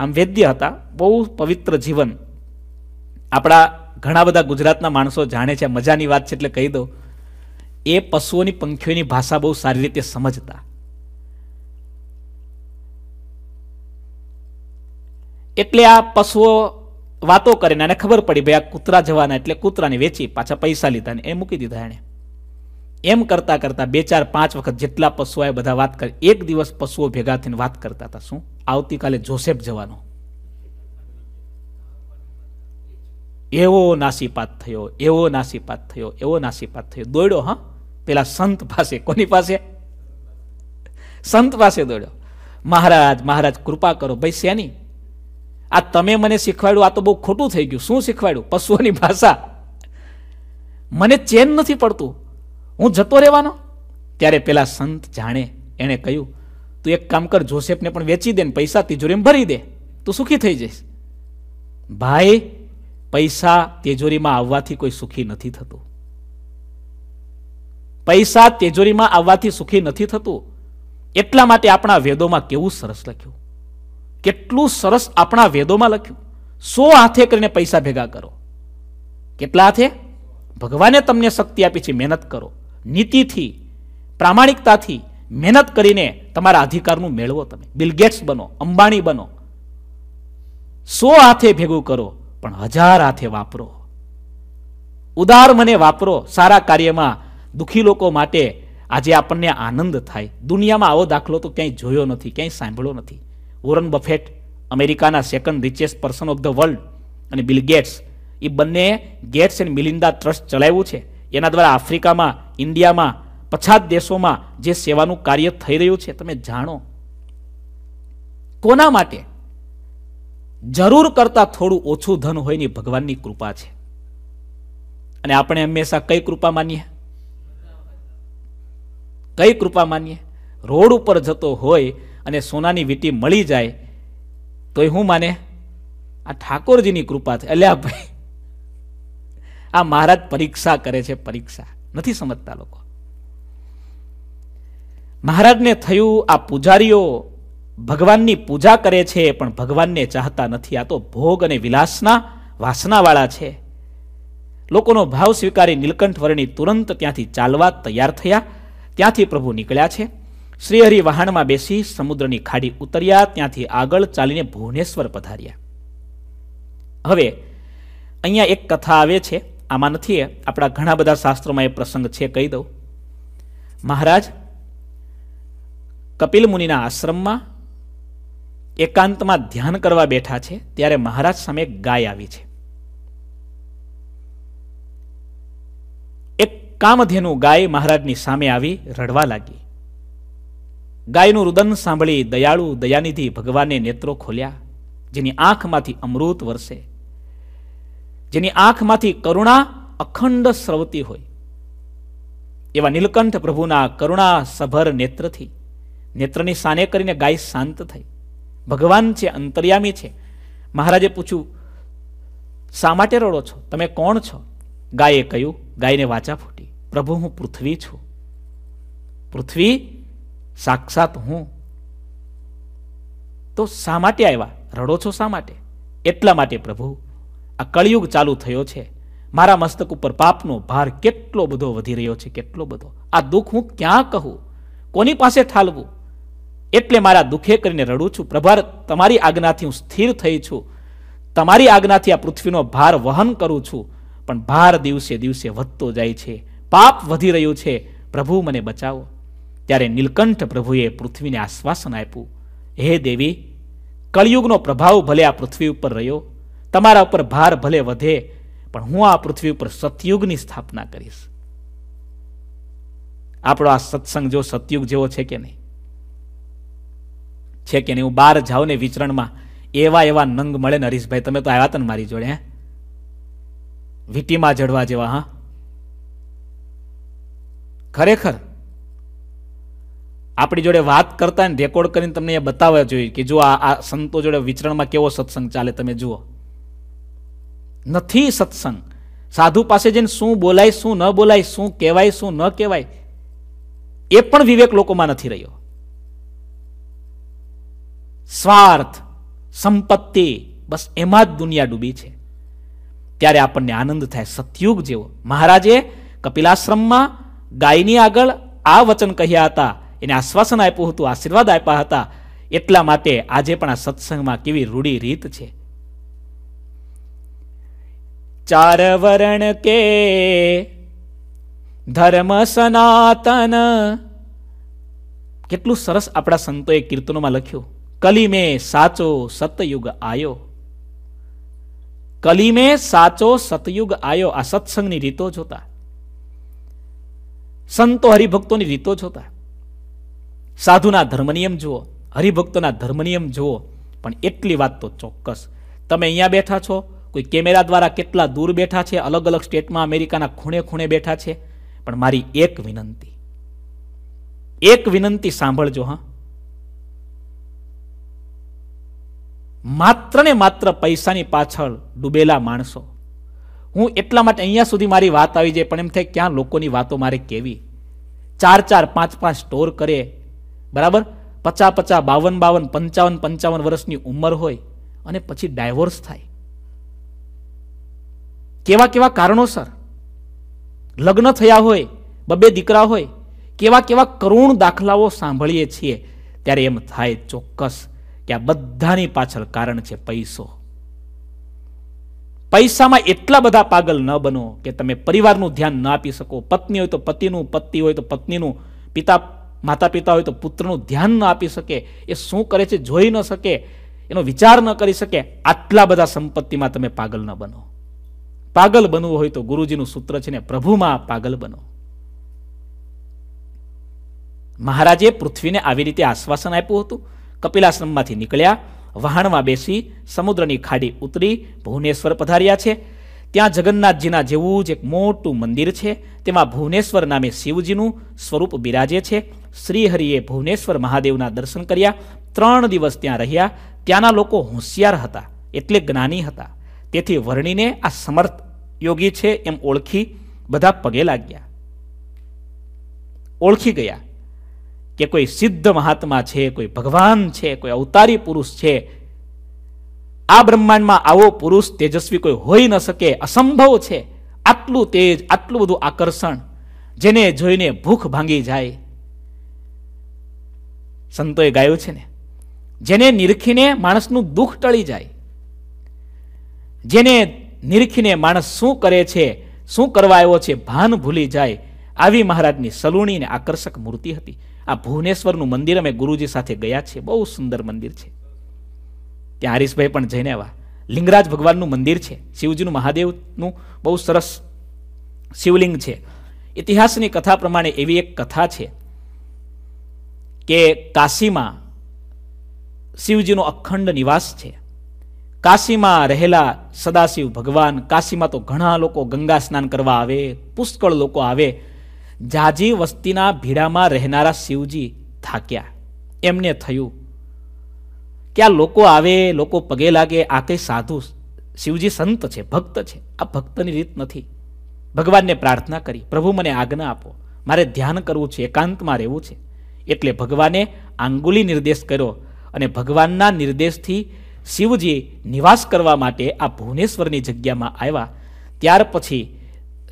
આમ વૈદ્ય હતા બહુ પવિત્ર જીવન આપણા ઘણા બધા ગુજરાતના માણસો જાણે છે મજાની વાત છે એટલે કહી દો એ પશુઓની પંખીઓની ભાષા બહુ સારી રીતે સમજતા એટલે આ પશુઓ વાતો કરીને એને ખબર પડી ભાઈ આ કૂતરા જવાના એટલે કૂતરાને વેચી પાછા પૈસા લીધા ને એ મૂકી દીધા એણે એમ કરતાં કરતાં બે ચાર પાંચ વખત જેટલા પશુઓ એ બધા વાત કરી એક દિવસ પશુઓ ભેગા થઈને વાત કરતા હતા શું આવતીકાલે જોસેફ જવાનો એવો નાસીપાત થયો એવો નાસીપાત થયો એવો નાસીપાત થયો દોડ્યો હા પેલા સંત પાસે કોની પાસે સંત પાસે દોડ્યો મહારાજ મહારાજ કૃપા કરો ભાઈ શેની આ તમે મને શીખવાડ્યું આ તો બહુ ખોટું થઈ ગયું શું શીખવાડ્યું પશુઓની ભાષા મને ચેન નથી પડતું હું જતો રહેવાનો ત્યારે પેલા સંત જાણે એણે કહ્યું તું એક કામ કર જોસેફને પણ વેચી દે ને પૈસા તિજોરીમાં ભરી દે તું સુખી થઈ જઈશ ભાઈ પૈસા તિજોરીમાં આવવાથી કોઈ સુખી નથી થતું પૈસા તેજોરીમાં આવવાથી સુખી નથી થતું એટલા માટે આપણા વેદોમાં કેવું સરસ લખ્યું કેટલું સરસ આપણા વેદોમાં લખ્યું સો હાથે કરીને પૈસા ભેગા કરો કેટલા હાથે ભગવાને તમને શક્તિ આપી છે મહેનત કરો નીતિથી પ્રામાણિકતાથી મહેનત કરીને તમારા અધિકારનું મેળવો તમે બિલગેટ્સ બનો અંબાણી બનો સો હાથે ભેગું કરો પણ હજાર હાથે વાપરો ઉદાર મને વાપરો સારા કાર્યમાં દુઃખી લોકો માટે આજે આપણને આનંદ થાય દુનિયામાં આવો દાખલો તો ક્યાંય જોયો નથી ક્યાંય સાંભળ્યો નથી વોરન બફેટ અમેરિકાના second richest person of the world અને બિલ ગેટ્સ એ બંને ગેટ્સ એન્ડ મિલિન્દા ટ્રસ્ટ ચલાવ્યું છે એના દ્વારા આફ્રિકામાં ઇન્ડિયામાં પછાત દેશોમાં જે સેવાનું કાર્ય થઈ રહ્યું છે તમે જાણો કોના માટે જરૂર કરતા થોડું ઓછું ધન હોય ને ભગવાનની કૃપા છે અને આપણે હંમેશા કઈ કૃપા માનીએ કઈ કૃપા માનીએ રોડ ઉપર જતો હોય અને સોનાની વીટી મળી જાય તોય હું માને આ ઠાકોરજીની કૃપા છે અલ્યા ભાઈ આ મહારાજ પરીક્ષા કરે છે પરીક્ષા નથી સમજતા લોકો મહારાજને થયું આ પૂજારીઓ ભગવાનની પૂજા કરે છે પણ ભગવાનને ચાહતા નથી આ તો ભોગ અને વિલાસના વાસનાવાળા છે લોકોનો ભાવ સ્વીકારી નીલકંઠ વર્ણી તુરંત ત્યાંથી ચાલવા તૈયાર થયા ત્યાંથી પ્રભુ નીકળ્યા છે શ્રીહરિ વહાણમાં બેસી સમુદ્રની ખાડી ઉતર્યા ત્યાંથી આગળ ચાલીને ભુવનેશ્વર પધાર્યા હવે અહીંયા એક કથા આવે છે આમાં નથી એ આપણા ઘણા બધા શાસ્ત્રોમાં એ પ્રસંગ છે કહી દઉં મહારાજ કપિલ મુનિના આશ્રમમાં એકાંતમાં ધ્યાન કરવા બેઠા છે ત્યારે મહારાજ સામે ગાય આવી છે એક કામધેનું ગાય મહારાજની સામે આવી રડવા લાગી ગાયનું રુદન સાંભળી દયાળુ દયાનિધિ ભગવાને નેત્રો ખોલ્યા જેની આંખમાંથી અમૃત વરસે જેની આંખમાંથી કરુણા અખંડ સ્રવતી હોય એવા નીલકંઠ પ્રભુના કરુણા સભર નેત્રથી નેત્રની સાને કરીને ગાય શાંત થઈ ભગવાન છે અંતર્યામી છે મહારાજે પૂછ્યું શા માટે રડો છો તમે કોણ છો ગાયે કહ્યું ગાયને વાચા ફૂટી પ્રભુ હું પૃથ્વી છું પૃથ્વી સાક્ષાત હું તો શા માટે આવ્યા રડો છો શા માટે એટલા માટે પ્રભુ આ કળિયુગ ચાલુ થયો છે મારા મસ્તક ઉપર પાપનો ભાર કેટલો બધો વધી રહ્યો છે કેટલો બધો આ દુઃખ હું ક્યાં કહું કોની પાસે ઠાલવું એટલે મારા દુઃખે કરીને રડું છું પ્રભાર તમારી આજ્ઞાથી હું સ્થિર થઈ છું તમારી આજ્ઞાથી આ પૃથ્વીનો ભાર વહન કરું છું પણ ભાર દિવસે દિવસે વધતો જાય છે પાપ વધી રહ્યું છે પ્રભુ મને બચાવો ત્યારે નીલકંઠ પ્રભુએ પૃથ્વીને આશ્વાસન આપ્યું હે દેવી કળિયુગનો પ્રભાવ ભલે આ પૃથ્વી ઉપર રહ્યો તમારા ઉપર ભાર ભલે વધે પણ હું આ પૃથ્વી ઉપર સતયુગની સ્થાપના કરીશ આપણો આ સત્સંગ જો સતયુગ જેવો છે કે નહીં છે કે નહીં હું બહાર જાઉં ને વિચરણમાં એવા એવા નંગ મળે ને હરીશભાઈ તમે તો આવ્યા તને મારી જોડે હે વીટીમાં જડવા જેવા હા ખરેખર આપણી જોડે વાત કરતા રેકોર્ડ કરીને તમને એ બતાવવા જોઈએ કે જો આ સંતો જોડે વિચરણમાં કેવો સત્સંગ ચાલે તમે જુઓ નથી સત્સંગ સાધુ પાસે જઈને શું બોલાય શું ન બોલાય શું કહેવાય શું ન કહેવાય એ પણ વિવેક લોકોમાં નથી રહ્યો સ્વાર્થ સંપત્તિ બસ એમાં જ દુનિયા ડૂબી છે ત્યારે આપણને આનંદ થાય સતયુગ જેવો મહારાજે કપિલાશ્રમમાં ગાયની આગળ આ વચન કહ્યા હતા એને આશ્વાસન આપ્યું હતું આશીર્વાદ આપ્યા હતા એટલા માટે આજે પણ આ સત્સંગમાં કેવી રૂઢી રીત છે ચાર વરણ કે ધર્મ સનાતન કેટલું સરસ આપણા સંતોએ કીર્તનોમાં લખ્યું કલીમે સાચો સતયુગ આયો કલીમે સાચો સતયુગ આયો આ સત્સંગની રીતો જોતા સંતો હરિભક્તોની રીતો જોતા સાધુના ધર્મનિયમ જુઓ હરિભક્તોના ધર્મનિયમ જુઓ પણ એટલી વાત તો ચોક્કસ તમે અહીંયા બેઠા છો કોઈ કેમેરા દ્વારા કેટલા દૂર બેઠા છે અલગ અલગ સ્ટેટમાં અમેરિકાના ખૂણે ખૂણે બેઠા છે પણ મારી એક વિનંતી એક વિનંતી સાંભળજો હા માત્ર ને માત્ર પૈસાની પાછળ ડૂબેલા માણસો હું એટલા માટે અહીંયા સુધી મારી વાત આવી જાય પણ એમ થાય ક્યાં લોકોની વાતો મારે કેવી ચાર ચાર પાંચ પાંચ સ્ટોર કરે બરાબર પચાસ પચાસ બાવન બાવન પંચાવન પંચાવન વર્ષની ઉંમર હોય અને પછી ડાયવોર્સ થાય કેવા કેવા કારણોસર લગ્ન થયા હોય બબે દીકરા હોય કેવા કેવા કરુણ દાખલાઓ સાંભળીએ છીએ ત્યારે એમ થાય ચોક્કસ કે આ બધાની પાછળ કારણ છે પૈસો પૈસામાં એટલા બધા પાગલ ન બનો કે તમે પરિવારનું ધ્યાન ન આપી શકો પત્ની હોય તો પતિનું પતિ હોય તો પત્નીનું પિતા માતા પિતા હોય તો પુત્રનું ધ્યાન ન આપી શકે એ શું કરે છે જોઈ ન શકે એનો વિચાર ન કરી શકે આટલા બધા સંપત્તિમાં તમે પાગલ ન બનો પાગલ બનવું હોય તો ગુરુજીનું સૂત્ર છે ને પ્રભુમાં પાગલ બનો મહારાજે પૃથ્વીને આવી રીતે આશ્વાસન આપ્યું હતું કપિલાશ્રમમાંથી નીકળ્યા વહાણમાં બેસી સમુદ્રની ખાડી ઉતરી ભુવનેશ્વર પધાર્યા છે ત્યાં જગન્નાથજીના જેવું જ એક મોટું મંદિર છે તેમાં ભુવનેશ્વર નામે શિવજીનું સ્વરૂપ બિરાજે છે શ્રીહરિએ ભુવનેશ્વર મહાદેવના દર્શન કર્યા ત્રણ દિવસ ત્યાં રહ્યા ત્યાંના લોકો હોશિયાર હતા એટલે જ્ઞાની હતા તેથી વર્ણીને આ સમર્થ યોગી છે એમ ઓળખી બધા પગે લાગ્યા ઓળખી ગયા કે કોઈ સિદ્ધ મહાત્મા છે કોઈ ભગવાન છે કોઈ અવતારી પુરુષ છે આ બ્રહ્માંડમાં આવો પુરુષ તેજસ્વી કોઈ હોઈ ન શકે અસંભવ છે આટલું તેજ આટલું બધું આકર્ષણ જેને જોઈને ભૂખ ભાંગી જાય સંતોએ ગાયું છે ને જેને નિરખીને માણસનું દુઃખ ટળી જાય જેને નિરખીને માણસ શું કરે છે શું કરવા આવ્યો છે ભાન ભૂલી જાય આવી મહારાજની સલૂણી આકર્ષક મૂર્તિ હતી આ ભુવનેશ્વરનું મંદિર અમે ગુરુજી સાથે ગયા છે બહુ સુંદર મંદિર છે ત્યાં હરીશભાઈ પણ જઈને આવ્યા લિંગરાજ ભગવાનનું મંદિર છે શિવજીનું મહાદેવનું બહુ સરસ શિવલિંગ છે ઇતિહાસની કથા પ્રમાણે એવી એક કથા છે કે કાશીમાં શિવજીનો અખંડ નિવાસ છે કાશીમાં રહેલા સદાશિવ ભગવાન કાશીમાં તો ઘણા લોકો ગંગા સ્નાન કરવા આવે પુષ્કળ લોકો આવે જાજી વસ્તીના ભીડામાં રહેનારા શિવજી થાક્યા એમને થયું કે આ લોકો આવે લોકો પગે લાગે આ કંઈ સાધુ શિવજી સંત છે ભક્ત છે આ ભક્તની રીત નથી ભગવાનને પ્રાર્થના કરી પ્રભુ મને આજ્ઞા આપો મારે ધ્યાન કરવું છે એકાંતમાં રહેવું છે એટલે ભગવાને આંગુલી નિર્દેશ કર્યો અને ભગવાનના નિર્દેશથી શિવજી નિવાસ કરવા માટે આ ભુવનેશ્વરની જગ્યામાં આવ્યા ત્યાર પછી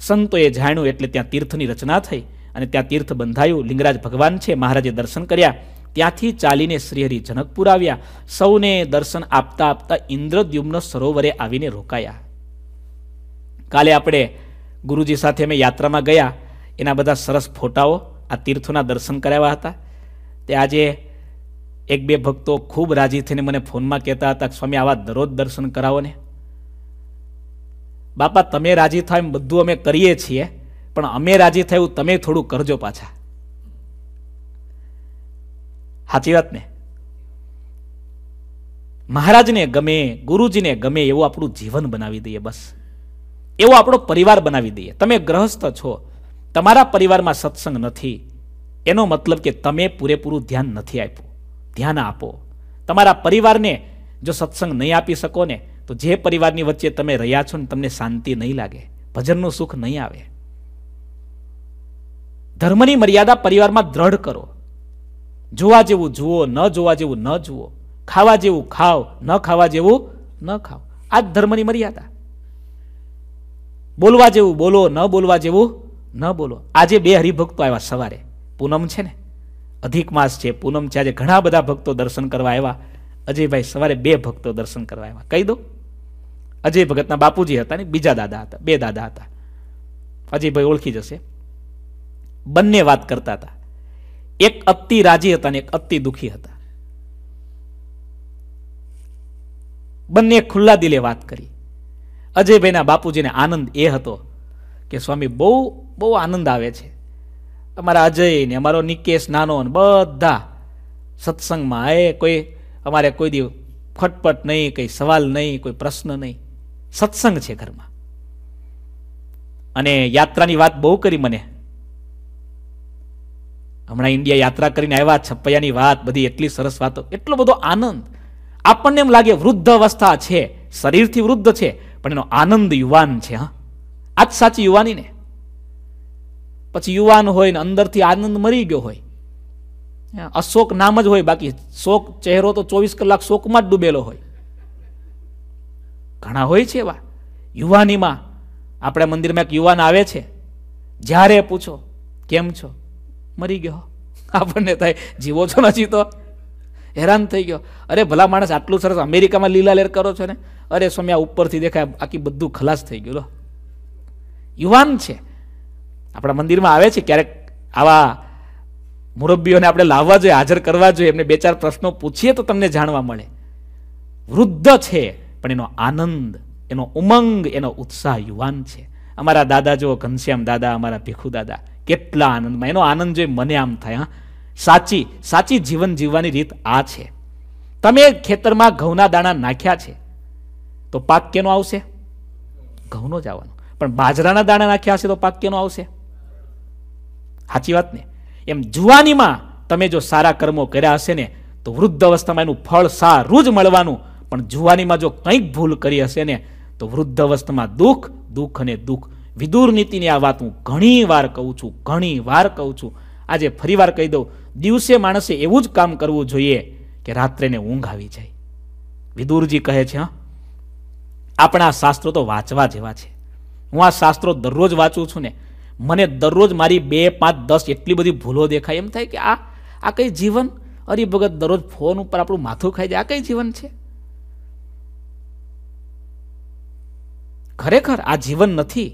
સંતોએ જાણ્યું એટલે ત્યાં તીર્થની રચના થઈ અને ત્યાં તીર્થ બંધાયું લિંગરાજ ભગવાન છે મહારાજે દર્શન કર્યા ત્યાંથી ચાલીને શ્રીહરિ જનકપુર આવ્યા સૌને દર્શન આપતા આપતા ઇન્દ્રદ્યુમ્ન સરોવરે આવીને રોકાયા કાલે આપણે ગુરુજી સાથે અમે યાત્રામાં ગયા એના બધા સરસ ફોટાઓ આ તીર્થોના દર્શન કરાવ્યા હતા તે આજે એક બે ભક્તો ખૂબ રાજી થઈને મને ફોનમાં કહેતા હતા સ્વામી આવા દરરોજ દર્શન કરાવો ને બાપા તમે રાજી થાય એમ બધું અમે કરીએ છીએ પણ અમે રાજી થયું તમે થોડું કરજો પાછા સાચી વાત ને મહારાજને ગમે ગુરુજીને ગમે એવું આપણું જીવન બનાવી દઈએ બસ એવો આપણો પરિવાર બનાવી દઈએ તમે ગ્રહસ્થ છો તમારા પરિવારમાં સત્સંગ નથી એનો મતલબ કે તમે પૂરેપૂરું ધ્યાન નથી આપ્યું ધ્યાન આપો તમારા પરિવારને જો સત્સંગ નહીં આપી શકો ને તો જે પરિવારની વચ્ચે તમે રહ્યા છો ને તમને શાંતિ નહીં લાગે ભજનનું સુખ નહીં આવે ધર્મની મર્યાદા પરિવારમાં દ્રઢ કરો જોવા જેવું જુઓ ન જોવા જેવું ન જુઓ ખાવા જેવું ખાવ ન ખાવા જેવું ન ખાવ આ જ ધર્મની મર્યાદા બોલવા જેવું બોલો ન બોલવા જેવું ન બોલો આજે બે હરિભક્તો આવ્યા સવારે પૂનમ છે ને અધિક માસ છે પૂનમ છે આજે ઘણા બધા ભક્તો દર્શન કરવા આવ્યા અજયભાઈ સવારે બે ભક્તો દર્શન કરવા આવ્યા કહી દો અજય ભગતના બાપુજી હતા ને બીજા દાદા હતા બે દાદા હતા અજયભાઈ ઓળખી જશે બંને વાત કરતા હતા એક અતિ રાજી હતા ને એક અતિ દુઃખી હતા બંને ખુલ્લા દિલે વાત કરી અજયભાઈના બાપુજીને આનંદ એ હતો કે સ્વામી બહુ બહુ આનંદ આવે છે અમારા અજય ને અમારો નિકેશ નાનો ને બધા સત્સંગમાં એ કોઈ અમારે કોઈ દી ફટપટ નહીં કંઈ સવાલ નહીં કોઈ પ્રશ્ન નહીં સત્સંગ છે ઘરમાં અને યાત્રાની વાત બહુ કરી મને હમણાં ઇન્ડિયા યાત્રા કરીને આવ્યા છપ્પૈયાની વાત બધી એટલી સરસ વાતો એટલો બધો આનંદ આપણને એમ લાગે વૃદ્ધ અવસ્થા છે શરીરથી વૃદ્ધ છે પણ એનો આનંદ યુવાન છે હા આજ સાચી યુવાની ને પછી યુવાન હોય ને અંદરથી આનંદ મરી ગયો હોય અશોક નામ જ હોય બાકી શોક ચહેરો તો ચોવીસ કલાક શોકમાં જ ડૂબેલો હોય ઘણા હોય છે એવા યુવાનીમાં આપણે મંદિરમાં એક યુવાન આવે છે જ્યારે પૂછો કેમ છો મરી ગયો આપણને થાય જીવો છો નથી તો હેરાન થઈ ગયો અરે ભલા માણસ આટલું સરસ અમેરિકામાં લીલાલેર કરો છો ને અરે સ્વામી આ ઉપરથી દેખાય આખી બધું ખલાસ થઈ ગયું લો યુવાન છે આપણા મંદિરમાં આવે છે ક્યારેક આવા મુરબ્બીઓને આપણે લાવવા જોઈએ હાજર કરવા જોઈએ એમને બે ચાર પ્રશ્નો પૂછીએ તો તમને જાણવા મળે વૃદ્ધ છે પણ એનો આનંદ એનો ઉમંગ એનો ઉત્સાહ યુવાન છે અમારા દાદા જો ઘનશ્યામ દાદા અમારા ભીખુ દાદા કેટલા આનંદમાં એનો આનંદ જોઈ મને આમ થાય હા સાચી સાચી જીવન જીવવાની રીત આ છે તમે ખેતરમાં ઘઉંના દાણા નાખ્યા છે તો પાક કેનો આવશે ઘઉંનો જ આવવાનો પણ બાજરાના દાણા નાખ્યા હશે તો પાક કેનો આવશે સાચી વાત ને એમ જુવાનીમાં તમે જો સારા કર્મો કર્યા હશે ને તો વૃદ્ધ અવસ્થામાં એનું ફળ સારું જ મળવાનું પણ જુવાનીમાં જો કંઈક ભૂલ કરી હશે ને તો વૃદ્ધ અવસ્થામાં દુઃખ દુઃખ અને દુઃખ વિદુર નીતિની આ વાત હું ઘણી વાર કહું છું ઘણી વાર કહું છું આજે ફરી વાર કહી દઉં દિવસે માણસે એવું જ કામ કરવું જોઈએ કે રાત્રેને ઊંઘ આવી જાય વિદુરજી કહે છે હા આપણા શાસ્ત્રો તો વાંચવા જેવા છે હું આ શાસ્ત્રો દરરોજ વાંચું છું ને મને દરરોજ મારી બે પાંચ દસ એટલી બધી ભૂલો દેખાય એમ થાય કે આ આ કઈ જીવન અરે ભગત દરરોજ ફોન ઉપર આપણું માથું ખાઈ જાય આ કઈ જીવન છે ખરેખર આ જીવન નથી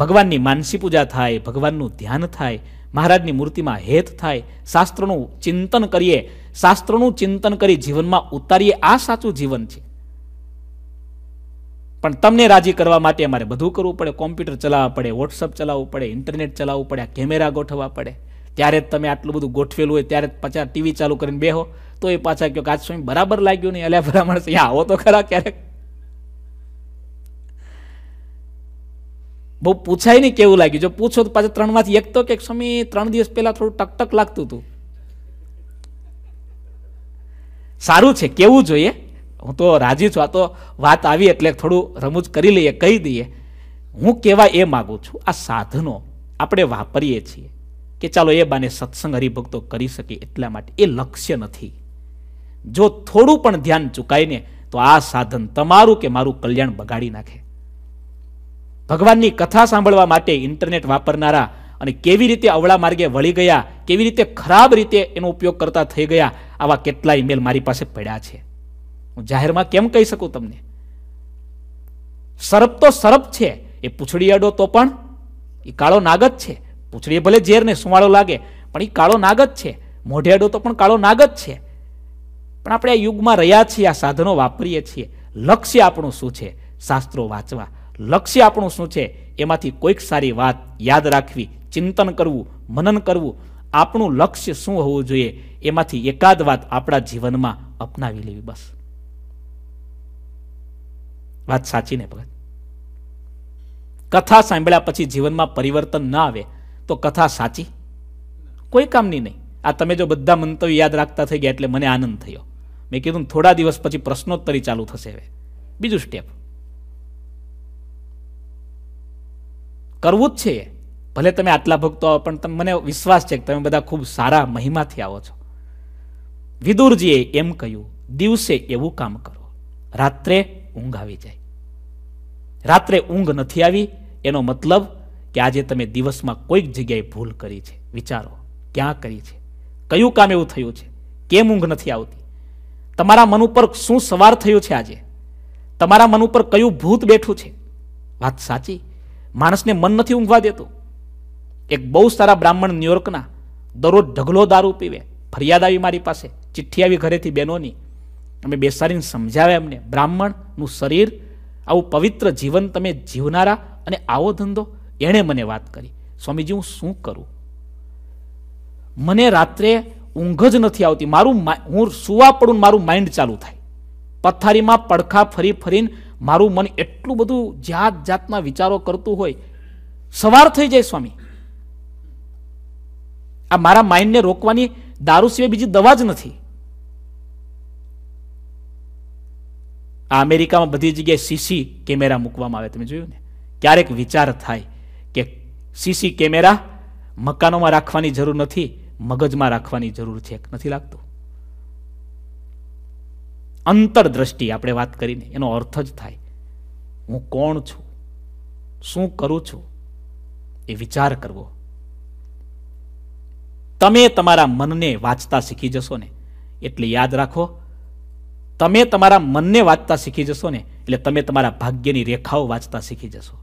ભગવાનની માનસી પૂજા થાય ભગવાનનું ધ્યાન થાય મહારાજની મૂર્તિમાં હેત થાય શાસ્ત્રનું ચિંતન કરીએ શાસ્ત્રનું ચિંતન કરી જીવનમાં ઉતારીએ આ સાચું જીવન છે પણ તમને રાજી કરવા માટે અમારે બધું કરવું પડે કોમ્પ્યુટર ચલાવવા પડે વોટ્સઅપ ચલાવવું પડે ઇન્ટરનેટ ચલાવવું પડે કેમેરા ગોઠવવા પડે ત્યારે જ તમે આટલું બધું ગોઠવેલું હોય ત્યારે જ પાછા ટીવી ચાલુ કરીને બેહો તો એ પાછા કહો કે આજ સ્વામી બરાબર લાગ્યું નહીં અલ્યા ભલામણ અહીંયા આવો તો ખરા ક્યારેક બહુ પૂછાય નહીં કેવું લાગ્યું જો પૂછો તો પાછા ત્રણમાંથી એક તો કે સ્વામી ત્રણ દિવસ પહેલા થોડું ટકટક લાગતું હતું સારું છે કેવું જોઈએ હું તો રાજી છું આ તો વાત આવી એટલે થોડું રમૂજ કરી લઈએ કહી દઈએ હું કહેવા એ માગું છું આ સાધનો આપણે વાપરીએ છીએ કે ચાલો એ બાને સત્સંગ હરિભક્તો કરી શકીએ એટલા માટે એ લક્ષ્ય નથી જો થોડું પણ ધ્યાન ચૂકાઈને તો આ સાધન તમારું કે મારું કલ્યાણ બગાડી નાખે ભગવાનની કથા સાંભળવા માટે ઇન્ટરનેટ વાપરનારા અને કેવી રીતે અવળા માર્ગે વળી ગયા કેવી રીતે ખરાબ રીતે એનો ઉપયોગ કરતા થઈ ગયા આવા કેટલા ઈમેલ મારી પાસે પડ્યા છે હું જાહેરમાં કેમ કહી શકું તમને સરપ તો સરપ છે એ પૂછડી અડો તો પણ એ કાળો નાગ જ છે પૂછડીએ ભલે ઝેર ઝેરને સુવાળો લાગે પણ એ કાળો નાગ જ છે મોઢે અડો તો પણ કાળો નાગ જ છે પણ આપણે આ યુગમાં રહ્યા છીએ આ સાધનો વાપરીએ છીએ લક્ષ્ય આપણું શું છે શાસ્ત્રો વાંચવા લક્ષ્ય આપણું શું છે એમાંથી કોઈક સારી વાત યાદ રાખવી ચિંતન કરવું મનન કરવું આપણું લક્ષ્ય શું હોવું જોઈએ એમાંથી એકાદ વાત આપણા જીવનમાં અપનાવી લેવી બસ વાત સાચી ને ભગત કથા સાંભળ્યા પછી જીવનમાં પરિવર્તન ના આવે તો કથા સાચી કોઈ કામની નહીં આ તમે જો બધા મંતવ્ય યાદ રાખતા થઈ ગયા એટલે મને આનંદ થયો મેં કીધું થોડા દિવસ પછી પ્રશ્નોત્તરી ચાલુ થશે હવે બીજું સ્ટેપ કરવું જ છે ભલે તમે આટલા ભક્તો આવો પણ મને વિશ્વાસ છે કે તમે બધા ખૂબ સારા મહિમાથી આવો છો વિદુરજીએ એમ કહ્યું દિવસે એવું કામ કરો રાત્રે ઊંઘ આવી જાય રાત્રે ઊંઘ નથી આવી એનો મતલબ કે આજે તમે દિવસમાં કોઈક જગ્યાએ ભૂલ કરી છે વિચારો ક્યાં કરી છે કયું કામ એવું થયું છે કેમ ઊંઘ નથી આવતી તમારા મન ઉપર શું સવાર થયું છે આજે તમારા મન ઉપર કયું ભૂત બેઠું છે વાત સાચી માણસને મન નથી ઊંઘવા દેતું એક બહુ સારા બ્રાહ્મણ ન્યુયોર્કના દરરોજ ઢગલો દારૂ પીવે ફરિયાદ આવી મારી પાસે ચિઠ્ઠી આવી ઘરેથી બહેનોની અમે બેસાડીને સમજાવ્યા એમને બ્રાહ્મણનું શરીર આવું પવિત્ર જીવન તમે જીવનારા અને આવો ધંધો એણે મને વાત કરી સ્વામીજી હું શું કરું મને રાત્રે ઊંઘ જ નથી આવતી મારું હું સુવા પડું મારું માઇન્ડ ચાલુ થાય પથારીમાં પડખા ફરી ફરીને મારું મન એટલું બધું જાત જાતના વિચારો કરતું હોય સવાર થઈ જાય સ્વામી આ મારા માઇન્ડને રોકવાની દારૂ સિવાય બીજી દવા જ નથી આ અમેરિકામાં બધી જગ્યાએ સીસી કેમેરા મૂકવામાં આવે તમે જોયું ને ક્યારેક વિચાર થાય કે સીસી કેમેરા મકાનોમાં રાખવાની જરૂર નથી મગજમાં રાખવાની જરૂર છે નથી લાગતું અંતરદ્રષ્ટિ આપણે વાત કરીને એનો અર્થ જ થાય હું કોણ છું શું કરું છું એ વિચાર કરવો તમે તમારા મનને વાંચતા શીખી જશો ને એટલે યાદ રાખો તમે તમારા મનને વાંચતા શીખી જશો ને એટલે તમે તમારા ભાગ્યની રેખાઓ વાંચતા શીખી જશો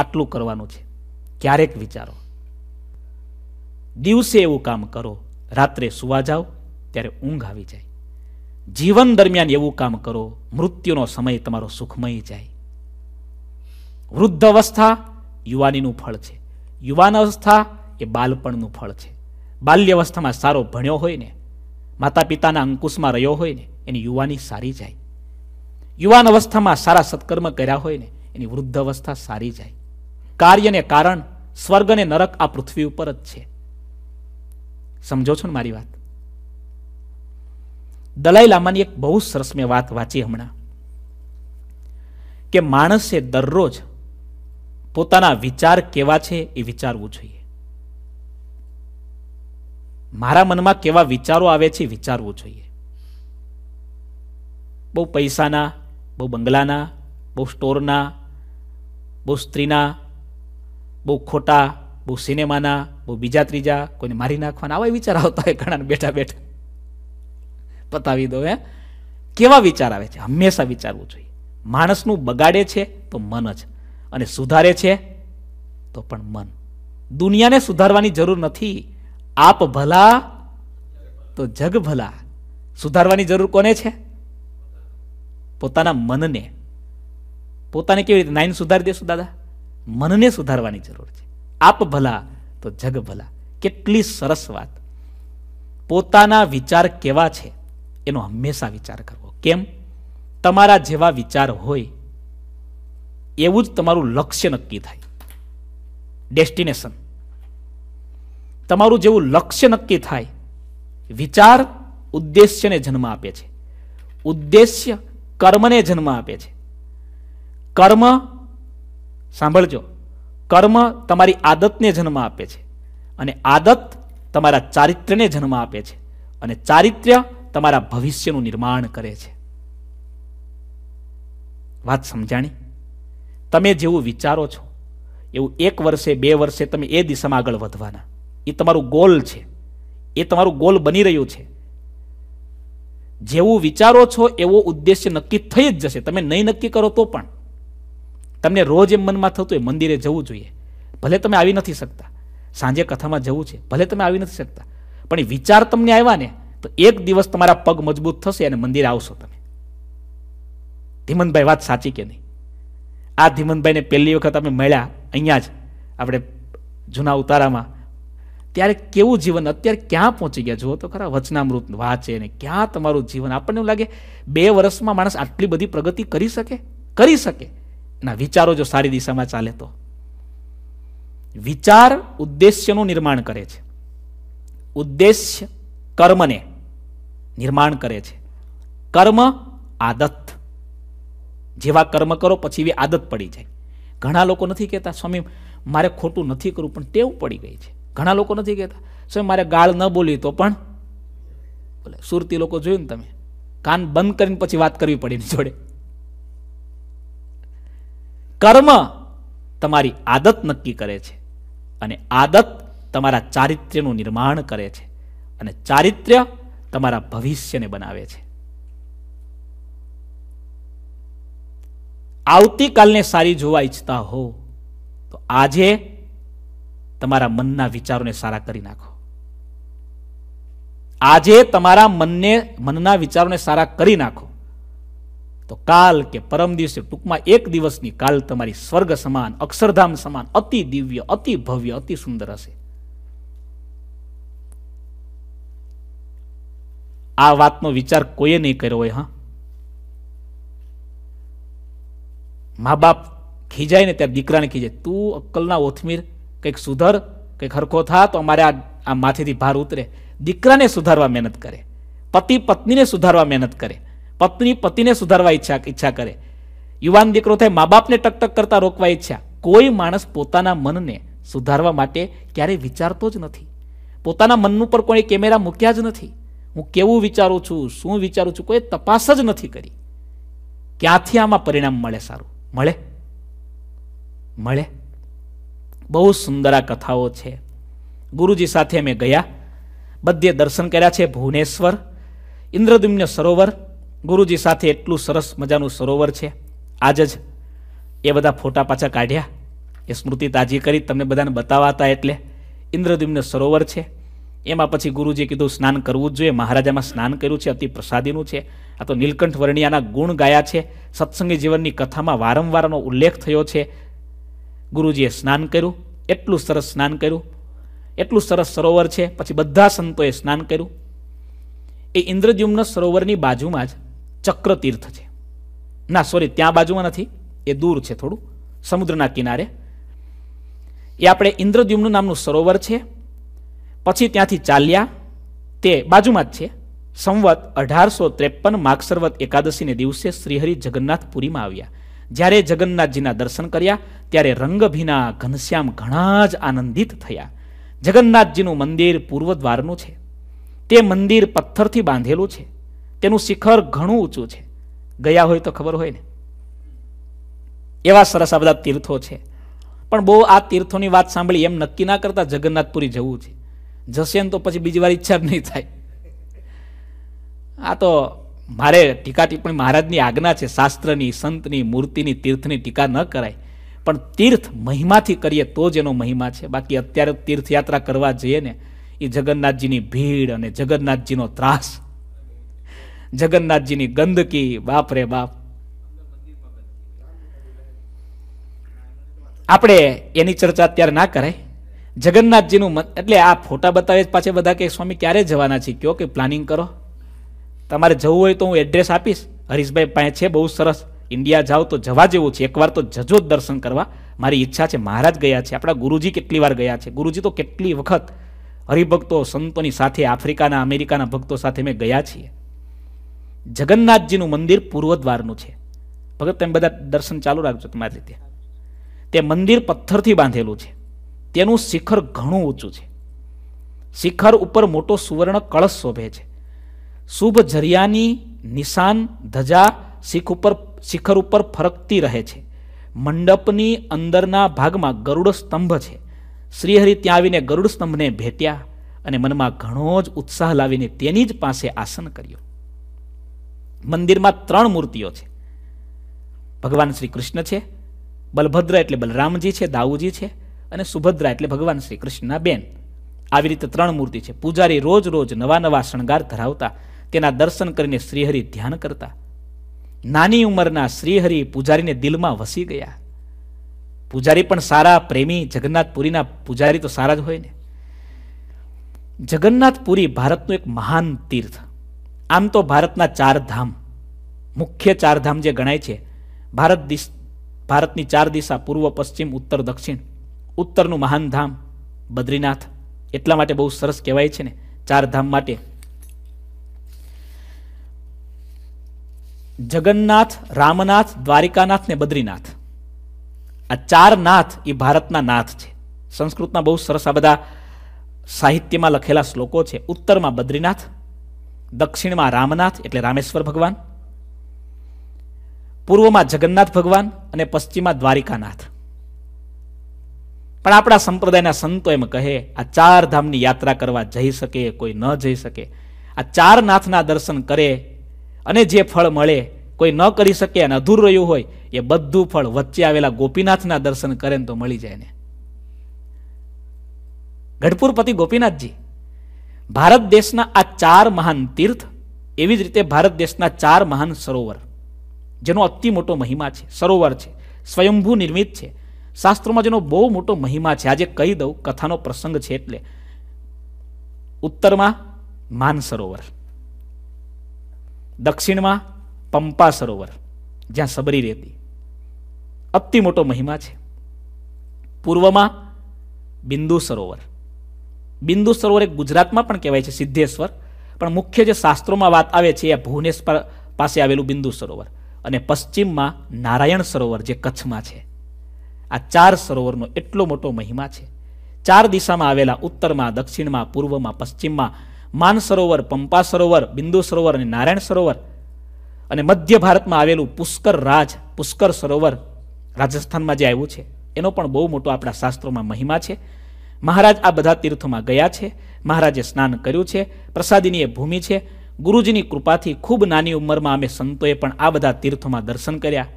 આટલું કરવાનું છે ક્યારેક વિચારો દિવસે એવું કામ કરો રાત્રે સુવા જાઓ ત્યારે ઊંઘ આવી જાય જીવન દરમિયાન એવું કામ કરો મૃત્યુનો સમય તમારો સુખમય જાય વૃદ્ધ અવસ્થા યુવાનીનું ફળ છે યુવાન અવસ્થા એ બાલપણનું ફળ છે બાલ્યવસ્થામાં સારો ભણ્યો હોય ને માતા પિતાના અંકુશમાં રહ્યો હોય ને એની યુવાની સારી જાય યુવાન અવસ્થામાં સારા સત્કર્મ કર્યા હોય ને એની વૃદ્ધ અવસ્થા સારી જાય કાર્યને કારણ સ્વર્ગ અને નરક આ પૃથ્વી ઉપર જ છે સમજો છો ને મારી વાત દલાઈ લામાની એક બહુ સરસ મેં વાત વાંચી હમણાં કે માણસે દરરોજ પોતાના વિચાર કેવા છે એ વિચારવું જોઈએ મારા મનમાં કેવા વિચારો આવે છે વિચારવું જોઈએ બહુ પૈસાના બહુ બંગલાના બહુ સ્ટોરના બહુ સ્ત્રીના બહુ ખોટા બહુ સિનેમાના બહુ બીજા ત્રીજા કોઈને મારી નાખવાના આવા વિચાર આવતા હોય ઘણા બેઠા બેઠા પતાવી દો હે કેવા વિચાર આવે છે હંમેશા વિચારવું જોઈએ માણસનું બગાડે છે તો મન જ અને સુધારે છે તો પણ મન દુનિયાને સુધારવાની જરૂર નથી આપ ભલા તો જગ ભલા સુધારવાની જરૂર કોને છે પોતાના મનને પોતાને કેવી રીતે નાઈન સુધારી દેશું દાદા મનને સુધારવાની જરૂર છે આપ ભલા તો જગ ભલા કેટલી સરસ વાત પોતાના વિચાર કેવા છે એનો હંમેશા વિચાર કરવો કેમ તમારા જેવા વિચાર હોય એવું જ તમારું લક્ષ્ય નક્કી થાય ડેસ્ટિનેશન તમારું જેવું લક્ષ્ય નક્કી થાય વિચાર ઉદ્દેશ્યને જન્મ આપે છે ઉદ્દેશ્ય કર્મને જન્મ આપે છે કર્મ સાંભળજો કર્મ તમારી આદતને જન્મ આપે છે અને આદત તમારા ચારિત્ર્યને જન્મ આપે છે અને ચારિત્ર્ય તમારા ભવિષ્યનું નિર્માણ કરે છે વાત સમજાણી તમે જેવું વિચારો છો એવું એક વર્ષે બે વર્ષે તમે એ દિશામાં આગળ વધવાના એ તમારું ગોલ છે એ તમારું ગોલ બની રહ્યું છે જેવું વિચારો છો એવો ઉદ્દેશ્ય નક્કી થઈ જ જશે તમે નહીં નક્કી કરો તો પણ તમને રોજ એમ મનમાં થતું હોય મંદિરે જવું જોઈએ ભલે તમે આવી નથી શકતા સાંજે કથામાં જવું છે ભલે તમે આવી નથી શકતા પણ વિચાર તમને આવ્યા ને તો એક દિવસ તમારા પગ મજબૂત થશે અને મંદિરે આવશો તમે ધીમનભાઈ વાત સાચી કે નહીં આ ધીમનભાઈને પહેલી વખત અમે મળ્યા અહીંયા જ આપણે જૂના ઉતારામાં ત્યારે કેવું જીવન અત્યારે ક્યાં પહોંચી ગયા જુઓ તો ખરા વચનામૃત વાંચે ને ક્યાં તમારું જીવન આપણને એવું લાગે બે વર્ષમાં માણસ આટલી બધી પ્રગતિ કરી શકે કરી શકે ના વિચારો જો સારી દિશામાં ચાલે તો વિચાર ઉદ્દેશ્યનું નિર્માણ કરે છે ઉદ્દેશ્ય કર્મને નિર્માણ કરે છે કર્મ આદત જેવા કર્મ કરો પછી એવી આદત પડી જાય ઘણા લોકો નથી કહેતા સ્વામી મારે ખોટું નથી કરવું પણ ટેવ પડી ગઈ છે ઘણા લોકો નથી કહેતા સ્વયં મારે ગાળ ન બોલી તો પણ બોલે સુરતી લોકો જોયું ને તમે કાન બંધ કરીને પછી વાત કરવી પડે જોડે કર્મ તમારી આદત નક્કી કરે છે અને આદત તમારા ચારિત્ર્યનું નિર્માણ કરે છે અને ચારિત્ર્ય તમારા ભવિષ્યને બનાવે છે આવતીકાલને સારી જોવા ઈચ્છતા હો તો આજે તમારા મનના વિચારોને સારા કરી નાખો આજે તમારા મનને મનના વિચારોને સારા કરી નાખો તો કાલ કે પરમ દિવસે ટૂંકમાં એક દિવસની કાલ તમારી સ્વર્ગ સમાન અક્ષરધામ સમાન અતિ દિવ્ય અતિ ભવ્ય અતિ સુંદર હશે આ વાતનો વિચાર કોઈએ નહીં કર્યો હોય હા મા બાપ ખીજાય ને ત્યારે દીકરાને ખીજાય તું અક્કલના ઓથમીર કંઈક સુધર કંઈક હરખો થા તો અમારે આ માથેથી ભાર ઉતરે દીકરાને સુધારવા મહેનત કરે પતિ પત્નીને સુધારવા મહેનત કરે પત્ની પતિને સુધારવા ઈચ્છા ઈચ્છા કરે યુવાન દીકરો થાય મા બાપને ટકટક કરતા રોકવા ઈચ્છા કોઈ માણસ પોતાના મનને સુધારવા માટે ક્યારેય વિચારતો જ નથી પોતાના મનનું પર કોઈ કેમેરા મૂક્યા જ નથી હું કેવું વિચારું છું શું વિચારું છું કોઈ તપાસ જ નથી કરી ક્યાંથી આમાં પરિણામ મળે સારું મળે મળે બહુ સુંદર આ કથાઓ છે ગુરુજી સાથે અમે ગયા બધે દર્શન કર્યા છે ભુવનેશ્વર ઇન્દ્રદ્યુમ્ન સરોવર ગુરુજી સાથે એટલું સરસ મજાનું સરોવર છે આજ જ એ બધા ફોટા પાછા કાઢ્યા એ સ્મૃતિ તાજી કરી તમને બધાને બતાવવા હતા એટલે ઇન્દ્રદ્યુમ્ન સરોવર છે એમાં પછી ગુરુજીએ કીધું સ્નાન કરવું જ જોઈએ મહારાજામાં સ્નાન કર્યું છે અતિ પ્રસાદીનું છે આ તો નીલકંઠ વર્ણિયાના ગુણ ગાયા છે સત્સંગી જીવનની કથામાં વારંવારનો ઉલ્લેખ થયો છે ગુરુજીએ સ્નાન કર્યું એટલું સરસ સ્નાન કર્યું એટલું સરસ સરોવર છે પછી બધા સંતોએ સ્નાન કર્યું એ ઇન્દ્રજુમ્ન સરોવરની બાજુમાં જ ચક્રતીર્થ છે ના સોરી ત્યાં બાજુમાં નથી એ દૂર છે થોડું સમુદ્રના કિનારે એ આપણે ઇન્દ્રજુમ્ન નામનું સરોવર છે પછી ત્યાંથી ચાલ્યા તે બાજુમાં જ છે સંવત અઢારસો ત્રેપન માગસર્વત એકાદશીને દિવસે શ્રીહરિ જગન્નાથપુરીમાં આવ્યા જ્યારે જગન્નાથજીના દર્શન કર્યા ત્યારે રંગભીના ઘનશ્યામ ઘણા જ આનંદિત થયા જગન્નાથજીનું મંદિર પૂર્વ દ્વારનું છે તે મંદિર પથ્થરથી બાંધેલું છે તેનું શિખર ઘણું ઊંચું છે ગયા હોય તો ખબર હોય ને એવા સરસ આ બધા તીર્થો છે પણ બહુ આ તીર્થોની વાત સાંભળી એમ નક્કી ના કરતા જગન્નાથપુરી જવું છે જશે ને તો પછી બીજી વાર ઈચ્છા જ નહીં થાય આ તો મારે ટીકા ટિપ્પણી મહારાજની આજ્ઞા છે શાસ્ત્રની સંતની મૂર્તિની તીર્થની ટીકા ન કરાય પણ તીર્થ મહિમાથી કરીએ તો જ એનો મહિમા છે બાકી અત્યારે તીર્થયાત્રા કરવા જઈએ ને એ જગન્નાથજીની ભીડ અને જગન્નાથજીનો ત્રાસ જગન્નાથજીની ગંદકી બાપરે બાપ આપણે એની ચર્ચા અત્યારે ના કરાય જગન્નાથજીનું એટલે આ ફોટા બતાવે પાછળ બધા કે સ્વામી ક્યારે જવાના છે કયો કે પ્લાનિંગ કરો તમારે જવું હોય તો હું એડ્રેસ આપીશ હરીશભાઈ પાસે છે બહુ સરસ ઇન્ડિયા જાઓ તો જવા જેવું છે એકવાર તો જજો જ દર્શન કરવા મારી ઈચ્છા છે મહારાજ ગયા છે આપણા ગુરુજી કેટલી વાર ગયા છે ગુરુજી તો કેટલી વખત હરિભક્તો સંતોની સાથે આફ્રિકાના અમેરિકાના ભક્તો સાથે મેં ગયા છીએ જગન્નાથજીનું મંદિર પૂર્વદ્વારનું છે ભગત તમે બધા દર્શન ચાલુ રાખજો તમારી રીતે તે મંદિર પથ્થરથી બાંધેલું છે તેનું શિખર ઘણું ઊંચું છે શિખર ઉપર મોટો સુવર્ણ કળશ શોભે છે શુભ ઝરિયાની નિશાન ધજા શિખ ઉપર શિખર ઉપર ફરકતી રહે છે મંડપની અંદરના ભાગમાં ગરુડ સ્તંભ છે શ્રીહરિ ત્યાં આવીને ગરુડ સ્તંભને ભેટ્યા અને મનમાં ઘણો જ ઉત્સાહ લાવીને તેની જ પાસે આસન કર્યો મંદિરમાં ત્રણ મૂર્તિઓ છે ભગવાન શ્રી કૃષ્ણ છે બલભદ્ર એટલે બલરામજી છે દાઉજી છે અને સુભદ્રા એટલે ભગવાન શ્રી કૃષ્ણના બેન આવી રીતે ત્રણ મૂર્તિ છે પૂજારી રોજ રોજ નવા નવા શણગાર ધરાવતા તેના દર્શન કરીને શ્રીહરિ ધ્યાન કરતા નાની ઉંમરના શ્રીહરિ પૂજારીને દિલમાં વસી ગયા પૂજારી પણ સારા પ્રેમી જગન્નાથપુરીના પૂજારી તો સારા જ હોય ને જગન્નાથપુરી ભારતનું એક મહાન તીર્થ આમ તો ભારતના ચાર ધામ મુખ્ય ચાર ધામ જે ગણાય છે ભારત દિશ ભારતની ચાર દિશા પૂર્વ પશ્ચિમ ઉત્તર દક્ષિણ ઉત્તરનું મહાન ધામ બદ્રીનાથ એટલા માટે બહુ સરસ કહેવાય છે ને ચાર ધામ માટે જગન્નાથ રામનાથ દ્વારિકાનાથ ને બદ્રીનાથ આ ચાર નાથ એ ભારતના નાથ છે સંસ્કૃતના બહુ સરસ આ બધા સાહિત્યમાં લખેલા શ્લોકો છે ઉત્તરમાં બદ્રીનાથ દક્ષિણમાં રામનાથ એટલે રામેશ્વર ભગવાન પૂર્વમાં જગન્નાથ ભગવાન અને પશ્ચિમમાં દ્વારિકાનાથ પણ આપણા સંપ્રદાયના સંતો એમ કહે આ ચાર ધામની યાત્રા કરવા જઈ શકે કોઈ ન જઈ શકે આ ચાર નાથના દર્શન કરે અને જે ફળ મળે કોઈ ન કરી શકે અને અધૂર રહ્યું હોય એ બધું ફળ વચ્ચે આવેલા ગોપીનાથના દર્શન કરે ને તો મળી જાય ને ગઢપુરપતિ ગોપીનાથજી ભારત દેશના આ ચાર મહાન તીર્થ એવી જ રીતે ભારત દેશના ચાર મહાન સરોવર જેનો અતિ મોટો મહિમા છે સરોવર છે સ્વયંભૂ નિર્મિત છે શાસ્ત્રોમાં જેનો બહુ મોટો મહિમા છે આજે કહી દઉં કથાનો પ્રસંગ છે એટલે ઉત્તરમાં સરોવર દક્ષિણમાં પંપા સરોવર જ્યાં સબરી રહેતી અતિ મોટો મહિમા છે પૂર્વમાં બિંદુ સરોવર બિંદુ સરોવર એક ગુજરાતમાં પણ કહેવાય છે સિદ્ધેશ્વર પણ મુખ્ય જે શાસ્ત્રોમાં વાત આવે છે એ ભુવનેશ્વર પાસે આવેલું બિંદુ સરોવર અને પશ્ચિમમાં નારાયણ સરોવર જે કચ્છમાં છે આ ચાર સરોવરનો એટલો મોટો મહિમા છે ચાર દિશામાં આવેલા ઉત્તરમાં દક્ષિણમાં પૂર્વમાં પશ્ચિમમાં માન સરોવર પંપા સરોવર બિંદુ સરોવર અને નારાયણ સરોવર અને મધ્ય ભારતમાં આવેલું પુષ્કર રાજ પુષ્કર સરોવર રાજસ્થાનમાં જે આવ્યું છે એનો પણ બહુ મોટો આપણા શાસ્ત્રોમાં મહિમા છે મહારાજ આ બધા તીર્થોમાં ગયા છે મહારાજે સ્નાન કર્યું છે પ્રસાદીની એ ભૂમિ છે ગુરુજીની કૃપાથી ખૂબ નાની ઉંમરમાં અમે સંતોએ પણ આ બધા તીર્થોમાં દર્શન કર્યા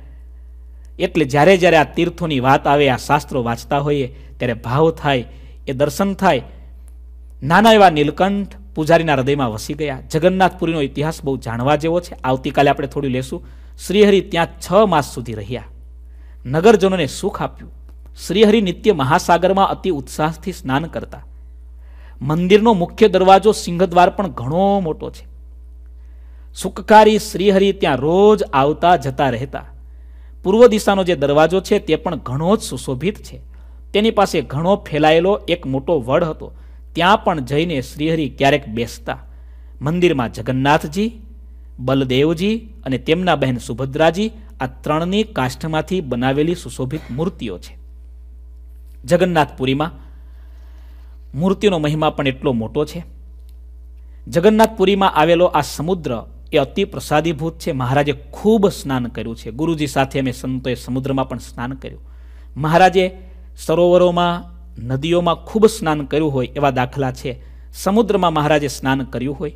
એટલે જ્યારે જ્યારે આ તીર્થોની વાત આવે આ શાસ્ત્રો વાંચતા હોઈએ ત્યારે ભાવ થાય એ દર્શન થાય નાના એવા નીલકંઠ પૂજારીના હૃદયમાં વસી ગયા જગન્નાથપુરીનો ઇતિહાસ બહુ જાણવા જેવો છે આવતીકાલે આપણે થોડું લેશું શ્રીહરિ ત્યાં છ માસ સુધી રહ્યા નગરજનોને સુખ આપ્યું શ્રીહરિ નિત્ય મહાસાગરમાં અતિ ઉત્સાહથી સ્નાન કરતા મંદિરનો મુખ્ય દરવાજો સિંહદ્વાર પણ ઘણો મોટો છે સુખકારી શ્રીહરિ ત્યાં રોજ આવતા જતા રહેતા પૂર્વ દિશાનો જે દરવાજો છે તે પણ ઘણો જ સુશોભિત છે તેની પાસે ઘણો ફેલાયેલો એક મોટો વડ હતો ત્યાં પણ જઈને શ્રીહરિ ક્યારેક બેસતા મંદિરમાં જગન્નાથજી બલદેવજી અને તેમના બહેન સુભદ્રાજી આ ત્રણની કાષ્ઠમાંથી બનાવેલી સુશોભિત મૂર્તિઓ છે જગન્નાથપુરીમાં મૂર્તિનો મહિમા પણ એટલો મોટો છે જગન્નાથપુરીમાં આવેલો આ સમુદ્ર એ અતિ પ્રસાદીભૂત છે મહારાજે ખૂબ સ્નાન કર્યું છે ગુરુજી સાથે અમે સંતોએ સમુદ્રમાં પણ સ્નાન કર્યું મહારાજે સરોવરોમાં નદીઓમાં ખૂબ સ્નાન કર્યું હોય એવા દાખલા છે સમુદ્રમાં મહારાજે સ્નાન કર્યું હોય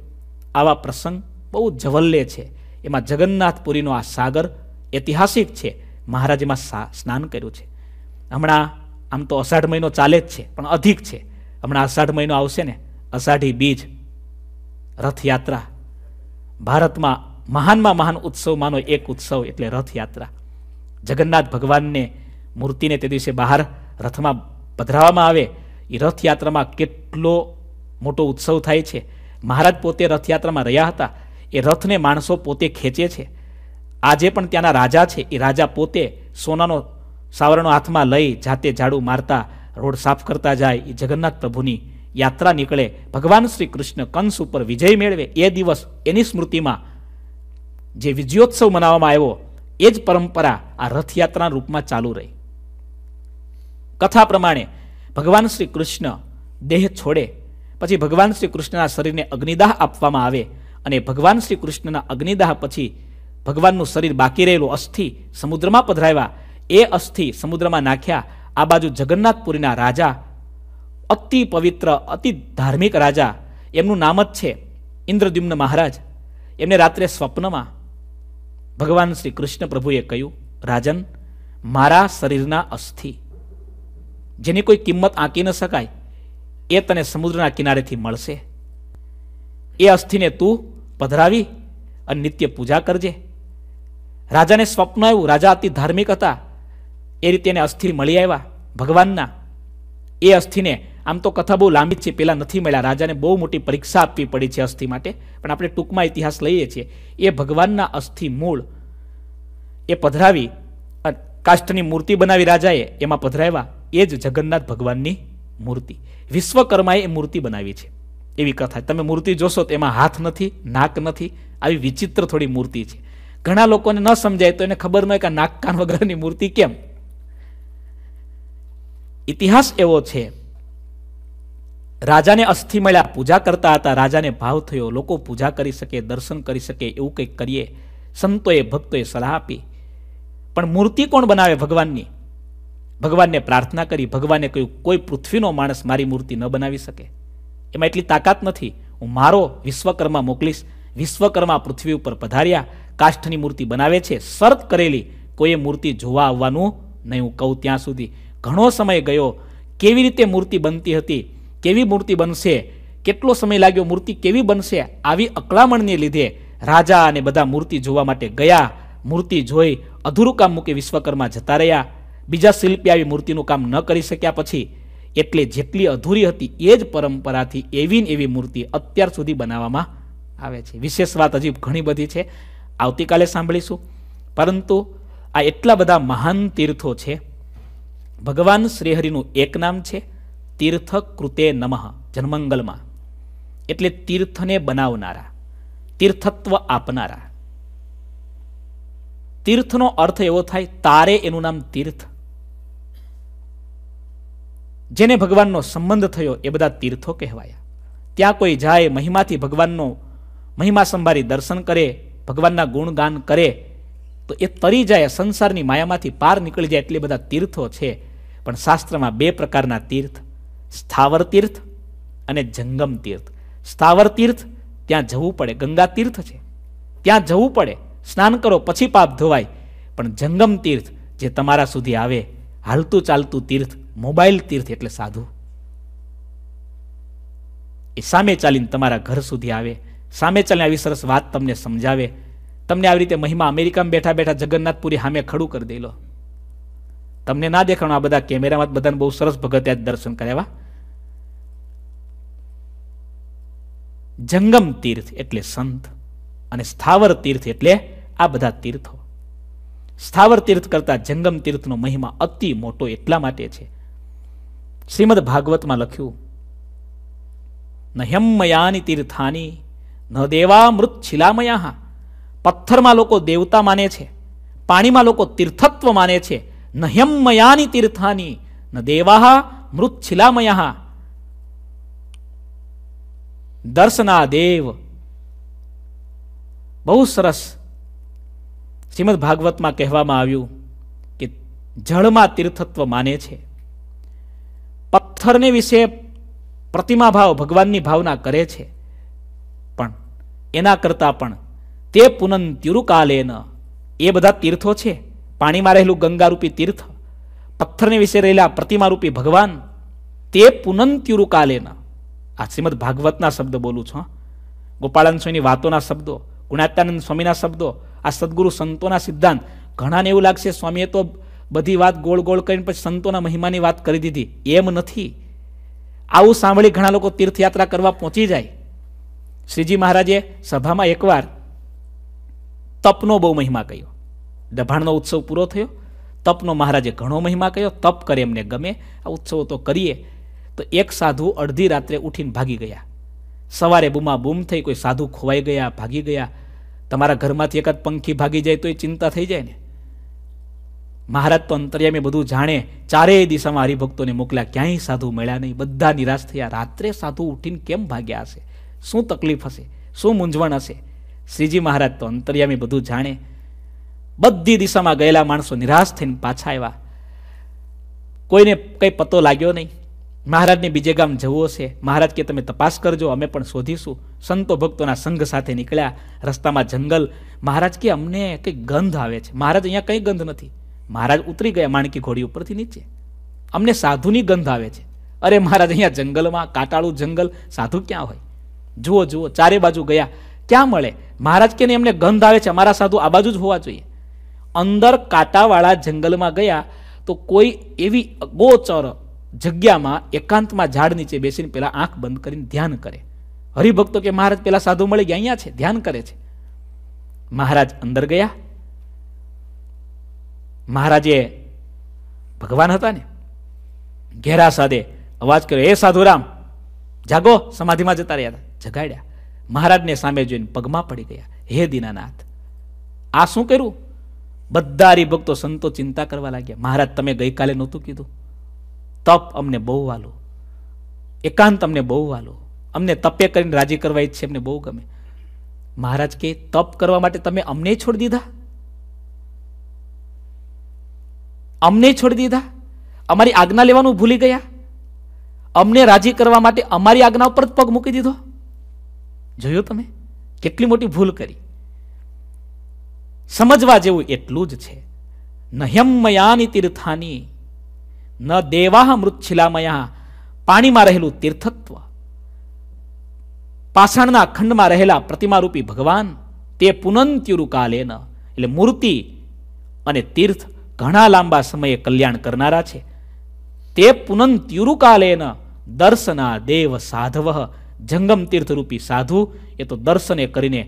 આવા પ્રસંગ બહુ જવલ્લે છે એમાં જગન્નાથપુરીનો આ સાગર ઐતિહાસિક છે મહારાજમાં સ્નાન કર્યું છે હમણાં આમ તો અષાઢ મહિનો ચાલે જ છે પણ અધિક છે હમણાં અષાઢ મહિનો આવશે ને અષાઢી બીજ રથયાત્રા ભારતમાં મહાનમાં મહાન ઉત્સવમાંનો એક ઉત્સવ એટલે રથયાત્રા જગન્નાથ ભગવાનને મૂર્તિને તે દિવસે બહાર રથમાં પધરાવવામાં આવે એ રથયાત્રામાં કેટલો મોટો ઉત્સવ થાય છે મહારાજ પોતે રથયાત્રામાં રહ્યા હતા એ રથને માણસો પોતે ખેંચે છે આજે પણ ત્યાંના રાજા છે એ રાજા પોતે સોનાનો સાવરણો હાથમાં લઈ જાતે ઝાડુ મારતા રોડ સાફ કરતા જાય એ જગન્નાથ પ્રભુની યાત્રા નીકળે ભગવાન શ્રી કૃષ્ણ કંસ ઉપર વિજય મેળવે એ દિવસ એની સ્મૃતિમાં જે વિજયોત્સવ મનાવવામાં આવ્યો એ જ પરંપરા આ રથયાત્રાના રૂપમાં ચાલુ રહી કથા પ્રમાણે ભગવાન શ્રી કૃષ્ણ દેહ છોડે પછી ભગવાન શ્રી કૃષ્ણના શરીરને અગ્નિદાહ આપવામાં આવે અને ભગવાન શ્રી કૃષ્ણના અગ્નિદાહ પછી ભગવાનનું શરીર બાકી રહેલું અસ્થિ સમુદ્રમાં પધરાવ્યા એ અસ્થિ સમુદ્રમાં નાખ્યા આ બાજુ જગન્નાથપુરીના રાજા અતિ પવિત્ર અતિ ધાર્મિક રાજા એમનું નામ જ છે ઇન્દ્રદ્યુમ્ન મહારાજ એમને રાત્રે સ્વપ્નમાં ભગવાન શ્રી કૃષ્ણ પ્રભુએ કહ્યું રાજન મારા શરીરના અસ્થિ જેની કોઈ કિંમત આંકી ન શકાય એ તને સમુદ્રના કિનારેથી મળશે એ અસ્થિને તું પધરાવી અને નિત્ય પૂજા કરજે રાજાને સ્વપ્ન આવ્યું રાજા અતિ ધાર્મિક હતા એ રીતે એને અસ્થિ મળી આવ્યા ભગવાનના એ અસ્થિને આમ તો કથા બહુ લાંબી છે પહેલાં નથી મળ્યા રાજાને બહુ મોટી પરીક્ષા આપવી પડી છે અસ્થિ માટે પણ આપણે ટૂંકમાં ઇતિહાસ લઈએ છીએ એ ભગવાનના અસ્થિ મૂળ એ પધરાવી કાષ્ટની મૂર્તિ બનાવી રાજાએ એમાં પધરાવ્યા એ જ જગન્નાથ ભગવાનની મૂર્તિ વિશ્વકર્માએ એ મૂર્તિ બનાવી છે એવી કથા તમે મૂર્તિ જોશો તો એમાં હાથ નથી નાક નથી આવી વિચિત્ર થોડી મૂર્તિ છે ઘણા લોકોને ન સમજાય તો એને ખબર ન હોય કે નાક કાન વગરની મૂર્તિ કેમ ઇતિહાસ એવો છે રાજાને અસ્થિ મળ્યા પૂજા કરતા હતા રાજાને ભાવ થયો લોકો પૂજા કરી શકે દર્શન કરી શકે એવું કંઈક કરીએ સંતોએ ભક્તોએ સલાહ આપી પણ મૂર્તિ કોણ બનાવે ભગવાનની ભગવાનને પ્રાર્થના કરી ભગવાને કહ્યું કોઈ પૃથ્વીનો માણસ મારી મૂર્તિ ન બનાવી શકે એમાં એટલી તાકાત નથી હું મારો વિશ્વકર્મા મોકલીશ વિશ્વકર્મા પૃથ્વી ઉપર પધાર્યા કાષ્ઠની મૂર્તિ બનાવે છે શરત કરેલી કોઈએ મૂર્તિ જોવા આવવાનું નહીં હું કહું ત્યાં સુધી ઘણો સમય ગયો કેવી રીતે મૂર્તિ બનતી હતી કેવી મૂર્તિ બનશે કેટલો સમય લાગ્યો મૂર્તિ કેવી બનશે આવી અકળામણને લીધે રાજા અને બધા મૂર્તિ જોવા માટે ગયા મૂર્તિ જોઈ અધૂરું કામ મૂકી વિશ્વકર્મા જતા રહ્યા બીજા શિલ્પી આવી મૂર્તિનું કામ ન કરી શક્યા પછી એટલે જેટલી અધૂરી હતી એ જ પરંપરાથી એવી ને એવી મૂર્તિ અત્યાર સુધી બનાવવામાં આવે છે વિશેષ વાત હજી ઘણી બધી છે આવતીકાલે સાંભળીશું પરંતુ આ એટલા બધા મહાન તીર્થો છે ભગવાન શ્રીહરિનું એક નામ છે તીર્થ કૃતે નમઃ જન્મંગલમાં એટલે તીર્થને બનાવનારા તીર્થત્વ આપનારા તીર્થનો અર્થ એવો થાય તારે એનું નામ તીર્થ જેને ભગવાનનો સંબંધ થયો એ બધા તીર્થો કહેવાયા ત્યાં કોઈ જાય મહિમાથી ભગવાનનો મહિમા સંભારી દર્શન કરે ભગવાનના ગુણગાન કરે તો એ તરી જાય સંસારની માયામાંથી પાર નીકળી જાય એટલે બધા તીર્થો છે પણ શાસ્ત્રમાં બે પ્રકારના તીર્થ સ્થાવર તીર્થ અને જંગમ તીર્થ સ્થાવર તીર્થ ત્યાં જવું પડે ગંગા તીર્થ છે ત્યાં જવું પડે સ્નાન કરો પછી પાપ ધોવાય પણ જંગમ તીર્થ જે તમારા સુધી આવે હાલતું ચાલતું તીર્થ મોબાઈલ તીર્થ એટલે સાધુ એ સામે ચાલીને તમારા ઘર સુધી આવે સામે ચાલીને આવી સરસ વાત તમને સમજાવે તમને આવી રીતે મહિમા અમેરિકામાં બેઠા બેઠા જગન્નાથપુરી સામે ખડું કરી દેલો તમને ના દેખાણો આ બધા કેમેરામાં બધાને બહુ સરસ ભગત્યા દર્શન કરાવ્યા જંગમ તીર્થ એટલે સંત અને સ્થાવર તીર્થ એટલે આ બધા તીર્થો સ્થાવર તીર્થ કરતા જંગમ તીર્થનો મહિમા અતિ મોટો એટલા માટે છે શ્રીમદ ભાગવતમાં લખ્યું ન હેમયાની તીર્થાની ન દેવામૃત શિલામયા પથ્થરમાં લોકો દેવતા માને છે પાણીમાં લોકો તીર્થત્વ માને છે ન હેમયાની તીર્થાની ન દેવા મૃત શિલામયા દર્શના દેવ બહુ સરસ શ્રીમદ ભાગવતમાં કહેવામાં આવ્યું કે જળમાં તીર્થત્વ માને છે પથ્થરને વિશે પ્રતિમા ભાવ ભગવાનની ભાવના કરે છે પણ એના કરતાં પણ તે પુનન તિરુકાલેન એ બધા તીર્થો છે પાણીમાં રહેલું ગંગારૂપી તીર્થ પથ્થરને વિશે રહેલા પ્રતિમારૂપી ભગવાન તે પુનન તિરુકાલેન આ શ્રીમદ ભાગવતના શબ્દ બોલું છું ગોપાળાન સ્વામીની વાતોના શબ્દો ગુણાત્યાનંદ સ્વામીના શબ્દો આ સદગુરુ સંતોના સિદ્ધાંત ઘણાને એવું લાગશે સ્વામીએ તો બધી વાત ગોળ ગોળ કરીને પછી સંતોના મહિમાની વાત કરી દીધી એમ નથી આવું સાંભળી ઘણા લોકો તીર્થયાત્રા કરવા પહોંચી જાય શ્રીજી મહારાજે સભામાં એકવાર તપનો બહુ મહિમા કહ્યો દભાણનો ઉત્સવ પૂરો થયો તપનો મહારાજે ઘણો મહિમા કહ્યો તપ કરે એમને ગમે આ ઉત્સવો તો કરીએ તો એક સાધુ અડધી રાત્રે ઉઠીને ભાગી ગયા સવારે બૂમા બૂમ થઈ કોઈ સાધુ ખોવાઈ ગયા ભાગી ગયા તમારા ઘરમાંથી એકાદ પંખી ભાગી જાય તો એ ચિંતા થઈ જાય ને મહારાજ તો અંતર્યામી બધું જાણે ચારેય દિશામાં હરિભક્તોને મોકલ્યા ક્યાંય સાધુ મળ્યા નહીં બધા નિરાશ થયા રાત્રે સાધુ ઉઠીને કેમ ભાગ્યા હશે શું તકલીફ હશે શું મૂંઝવણ હશે શ્રીજી મહારાજ તો અંતર્યામી બધું જાણે બધી દિશામાં ગયેલા માણસો નિરાશ થઈને પાછા આવ્યા કોઈને કંઈ પતો લાગ્યો નહીં મહારાજને બીજે ગામ જવું હશે મહારાજ કે તમે તપાસ કરજો અમે પણ શોધીશું સંતો ભક્તોના સંઘ સાથે નીકળ્યા રસ્તામાં જંગલ મહારાજ કે અમને કંઈક ગંધ આવે છે મહારાજ અહીંયા કંઈ ગંધ નથી મહારાજ ઉતરી ગયા માણકી ઘોડી ઉપરથી નીચે અમને સાધુની ગંધ આવે છે અરે મહારાજ અહીંયા જંગલમાં કાટાળું જંગલ સાધુ ક્યાં હોય જુઓ જુઓ ચારે બાજુ ગયા ક્યાં મળે મહારાજ કે એમને ગંધ આવે છે અમારા સાધુ આ બાજુ જ હોવા જોઈએ અંદર કાંટાવાળા જંગલમાં ગયા તો કોઈ એવી અગોચર જગ્યામાં એકાંતમાં ઝાડ નીચે બેસીને પહેલાં આંખ બંધ કરીને ધ્યાન કરે હરિભક્તો કે મહારાજ પેલા સાધુ મળી ગયા અહીંયા છે ધ્યાન કરે છે મહારાજ અંદર ગયા મહારાજે ભગવાન હતા ને ઘેરા સાદે અવાજ કર્યો એ સાધુરામ જાગો સમાધિમાં જતા રહ્યા હતા જગાડ્યા મહારાજને સામે જોઈને પગમાં પડી ગયા હે દીનાનાથ આ શું કર્યું બધા હરિભક્તો સંતો ચિંતા કરવા લાગ્યા મહારાજ તમે ગઈકાલે નહોતું કીધું તપ અમને બહુ વાલો એકાંત અમને બહુ વાલો અમને તપે કરીને રાજી કરવા ઈચ્છે અમને બહુ ગમે મહારાજ કે તપ કરવા માટે તમે અમને છોડી દીધા અમને છોડી દીધા અમારી આજ્ઞા લેવાનું ભૂલી ગયા અમને રાજી કરવા માટે અમારી આજ્ઞા ઉપર જ પગ મૂકી દીધો જોયો તમે કેટલી મોટી ભૂલ કરી સમજવા જેવું એટલું જ છે ન હેમયાની તીર્થાની ન દેવાહ મૃતશિલામયા પાણીમાં રહેલું તીર્થત્વ પાષાણના ખંડમાં રહેલા પ્રતિમારૂપી ભગવાન તે પુનંત્યુરુ કાલેન એટલે મૂર્તિ અને તીર્થ ઘણા લાંબા સમયે કલ્યાણ કરનારા છે તે પુનન તિરુકાલેન દર્શના દેવ સાધવ જંગમ તીર્થરૂપી સાધુ એ તો દર્શને કરીને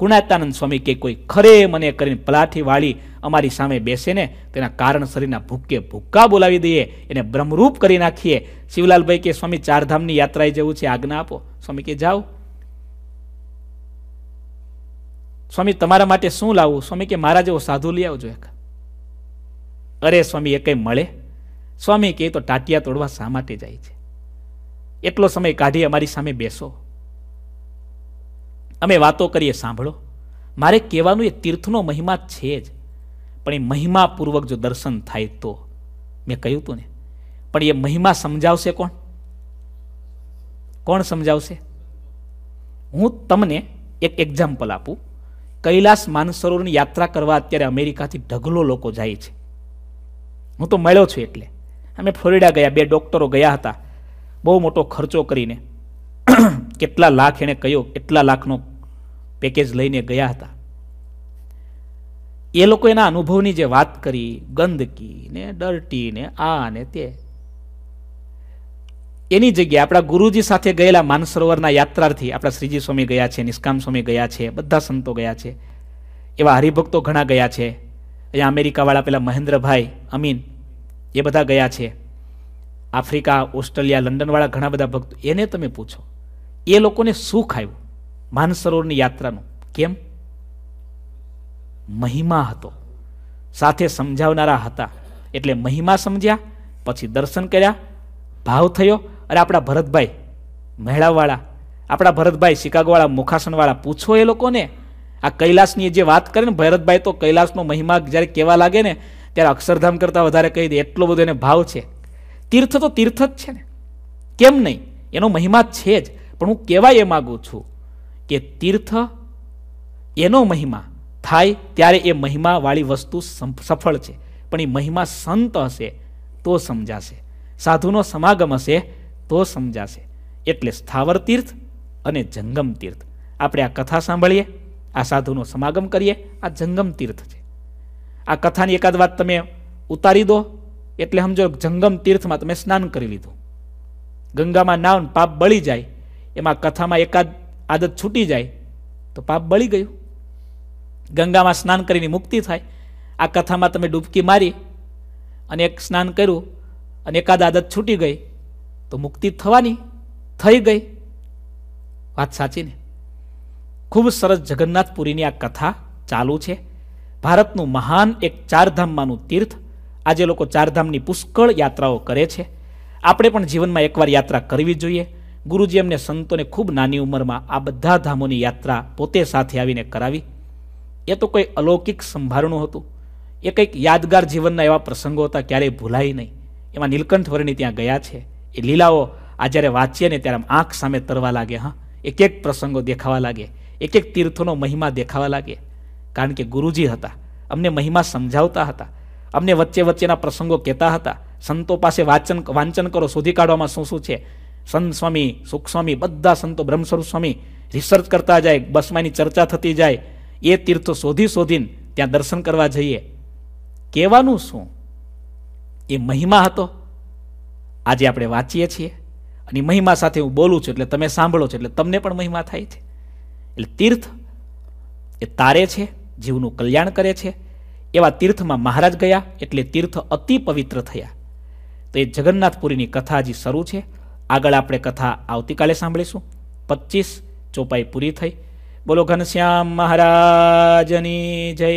ગુણાતાનંદ સ્વામી કે કોઈ ખરે મને કરીને પલાઠી વાળી અમારી સામે બેસે ને તેના કારણ શરીરના ભૂકે ભૂક્કા બોલાવી દઈએ એને બ્રહ્મરૂપ કરી નાખીએ શિવલાલભાઈ કે સ્વામી ચારધામની યાત્રાએ જવું છે આજ્ઞા આપો સ્વામી કે જાઓ સ્વામી તમારા માટે શું લાવવું સ્વામી કે મારા જેવો સાધુ લઈ આવજો એક અરે સ્વામી એ કંઈ મળે સ્વામી કહે તો ટાટિયા તોડવા શા માટે જાય છે એટલો સમય કાઢી અમારી સામે બેસો અમે વાતો કરીએ સાંભળો મારે કહેવાનું એ તીર્થનો મહિમા છે જ પણ એ મહિમાપૂર્વક જો દર્શન થાય તો મેં કહ્યું તું ને પણ એ મહિમા સમજાવશે કોણ કોણ સમજાવશે હું તમને એક એક્ઝામ્પલ આપું કૈલાસ માનસરોવરની યાત્રા કરવા અત્યારે અમેરિકાથી ઢગલો લોકો જાય છે હું તો મળ્યો છું એટલે અમે ફ્લોરિડા ગયા બે ડૉક્ટરો ગયા હતા બહુ મોટો ખર્ચો કરીને કેટલા લાખ એણે કયો કેટલા લાખનો પેકેજ લઈને ગયા હતા એ લોકો એના અનુભવની જે વાત કરી ગંદકી ને ડરટી ને આ ને તે એની જગ્યાએ આપણા ગુરુજી સાથે ગયેલા માનસરોવરના યાત્રાર્થી આપણા શ્રીજી સ્વામી ગયા છે નિષ્કામ સ્વામી ગયા છે બધા સંતો ગયા છે એવા હરિભક્તો ઘણા ગયા છે અહીંયા અમેરિકાવાળા પેલા મહેન્દ્રભાઈ અમીન એ બધા ગયા છે આફ્રિકા ઓસ્ટ્રેલિયા લંડનવાળા ઘણા બધા ભક્તો એને તમે પૂછો એ લોકોને શું ખાયું માનસરોવરની યાત્રાનું કેમ મહિમા હતો સાથે સમજાવનારા હતા એટલે મહિમા સમજ્યા પછી દર્શન કર્યા ભાવ થયો અરે આપણા ભરતભાઈ મહેળાવાળા આપણા ભરતભાઈ શિકાગોવાળા મુખાસનવાળા પૂછો એ લોકોને આ કૈલાસની જે વાત કરે ને ભૈરતભાઈ તો કૈલાસનો મહિમા જ્યારે કહેવા લાગે ને ત્યારે અક્ષરધામ કરતાં વધારે કહી દે એટલો બધો એને ભાવ છે તીર્થ તો તીર્થ જ છે ને કેમ નહીં એનો મહિમા છે જ પણ હું કહેવા એ માગું છું કે તીર્થ એનો મહિમા થાય ત્યારે એ મહિમાવાળી વસ્તુ સફળ છે પણ એ મહિમા સંત હશે તો સમજાશે સાધુનો સમાગમ હશે તો સમજાશે એટલે સ્થાવર તીર્થ અને જંગમ તીર્થ આપણે આ કથા સાંભળીએ આ સાધુનો સમાગમ કરીએ આ જંગમ તીર્થ છે આ કથાની એકાદ વાત તમે ઉતારી દો એટલે સમજો જંગમ તીર્થમાં તમે સ્નાન કરી લીધું ગંગામાં નાવ પાપ બળી જાય એમાં કથામાં એકાદ આદત છૂટી જાય તો પાપ બળી ગયું ગંગામાં સ્નાન કરીને મુક્તિ થાય આ કથામાં તમે ડૂબકી મારી અને એક સ્નાન કર્યું અને એકાદ આદત છૂટી ગઈ તો મુક્તિ થવાની થઈ ગઈ વાત સાચી ને ખૂબ સરસ જગન્નાથપુરીની આ કથા ચાલુ છે ભારતનું મહાન એક ચારધામમાંનું તીર્થ આજે લોકો ચારધામની પુષ્કળ યાત્રાઓ કરે છે આપણે પણ જીવનમાં એકવાર યાત્રા કરવી જોઈએ ગુરુજી એમને સંતોને ખૂબ નાની ઉંમરમાં આ બધા ધામોની યાત્રા પોતે સાથે આવીને કરાવી એ તો કોઈ અલૌકિક સંભારણું હતું એ કંઈક યાદગાર જીવનના એવા પ્રસંગો હતા ક્યારેય ભૂલાય નહીં એમાં નીલકંઠ વર્ણી ત્યાં ગયા છે એ લીલાઓ આ જ્યારે વાંચીએ ને ત્યારે આંખ સામે તરવા લાગે હા એક એક પ્રસંગો દેખાવા લાગે એક એક તીર્થોનો મહિમા દેખાવા લાગે કારણ કે ગુરુજી હતા અમને મહિમા સમજાવતા હતા અમને વચ્ચે વચ્ચેના પ્રસંગો કહેતા હતા સંતો પાસે વાંચન વાંચન કરો શોધી કાઢવામાં શું શું છે સંત સ્વામી સુખસ્વામી બધા સંતો બ્રહ્મસ્વરૂપ સ્વામી રિસર્ચ કરતા જાય બસમાં ચર્ચા થતી જાય એ તીર્થો શોધી શોધીને ત્યાં દર્શન કરવા જઈએ કહેવાનું શું એ મહિમા હતો આજે આપણે વાંચીએ છીએ અને મહિમા સાથે હું બોલું છું એટલે તમે સાંભળો છો એટલે તમને પણ મહિમા થાય છે એટલે તીર્થ એ તારે છે જીવનું કલ્યાણ કરે છે એવા તીર્થમાં મહારાજ ગયા એટલે તીર્થ અતિ પવિત્ર થયા તો એ જગન્નાથપુરીની કથા હજી શરૂ છે આગળ આપણે કથા આવતીકાલે સાંભળીશું પચીસ ચોપાઈ પૂરી થઈ બોલો ઘનશ્યામ મહારાજની જય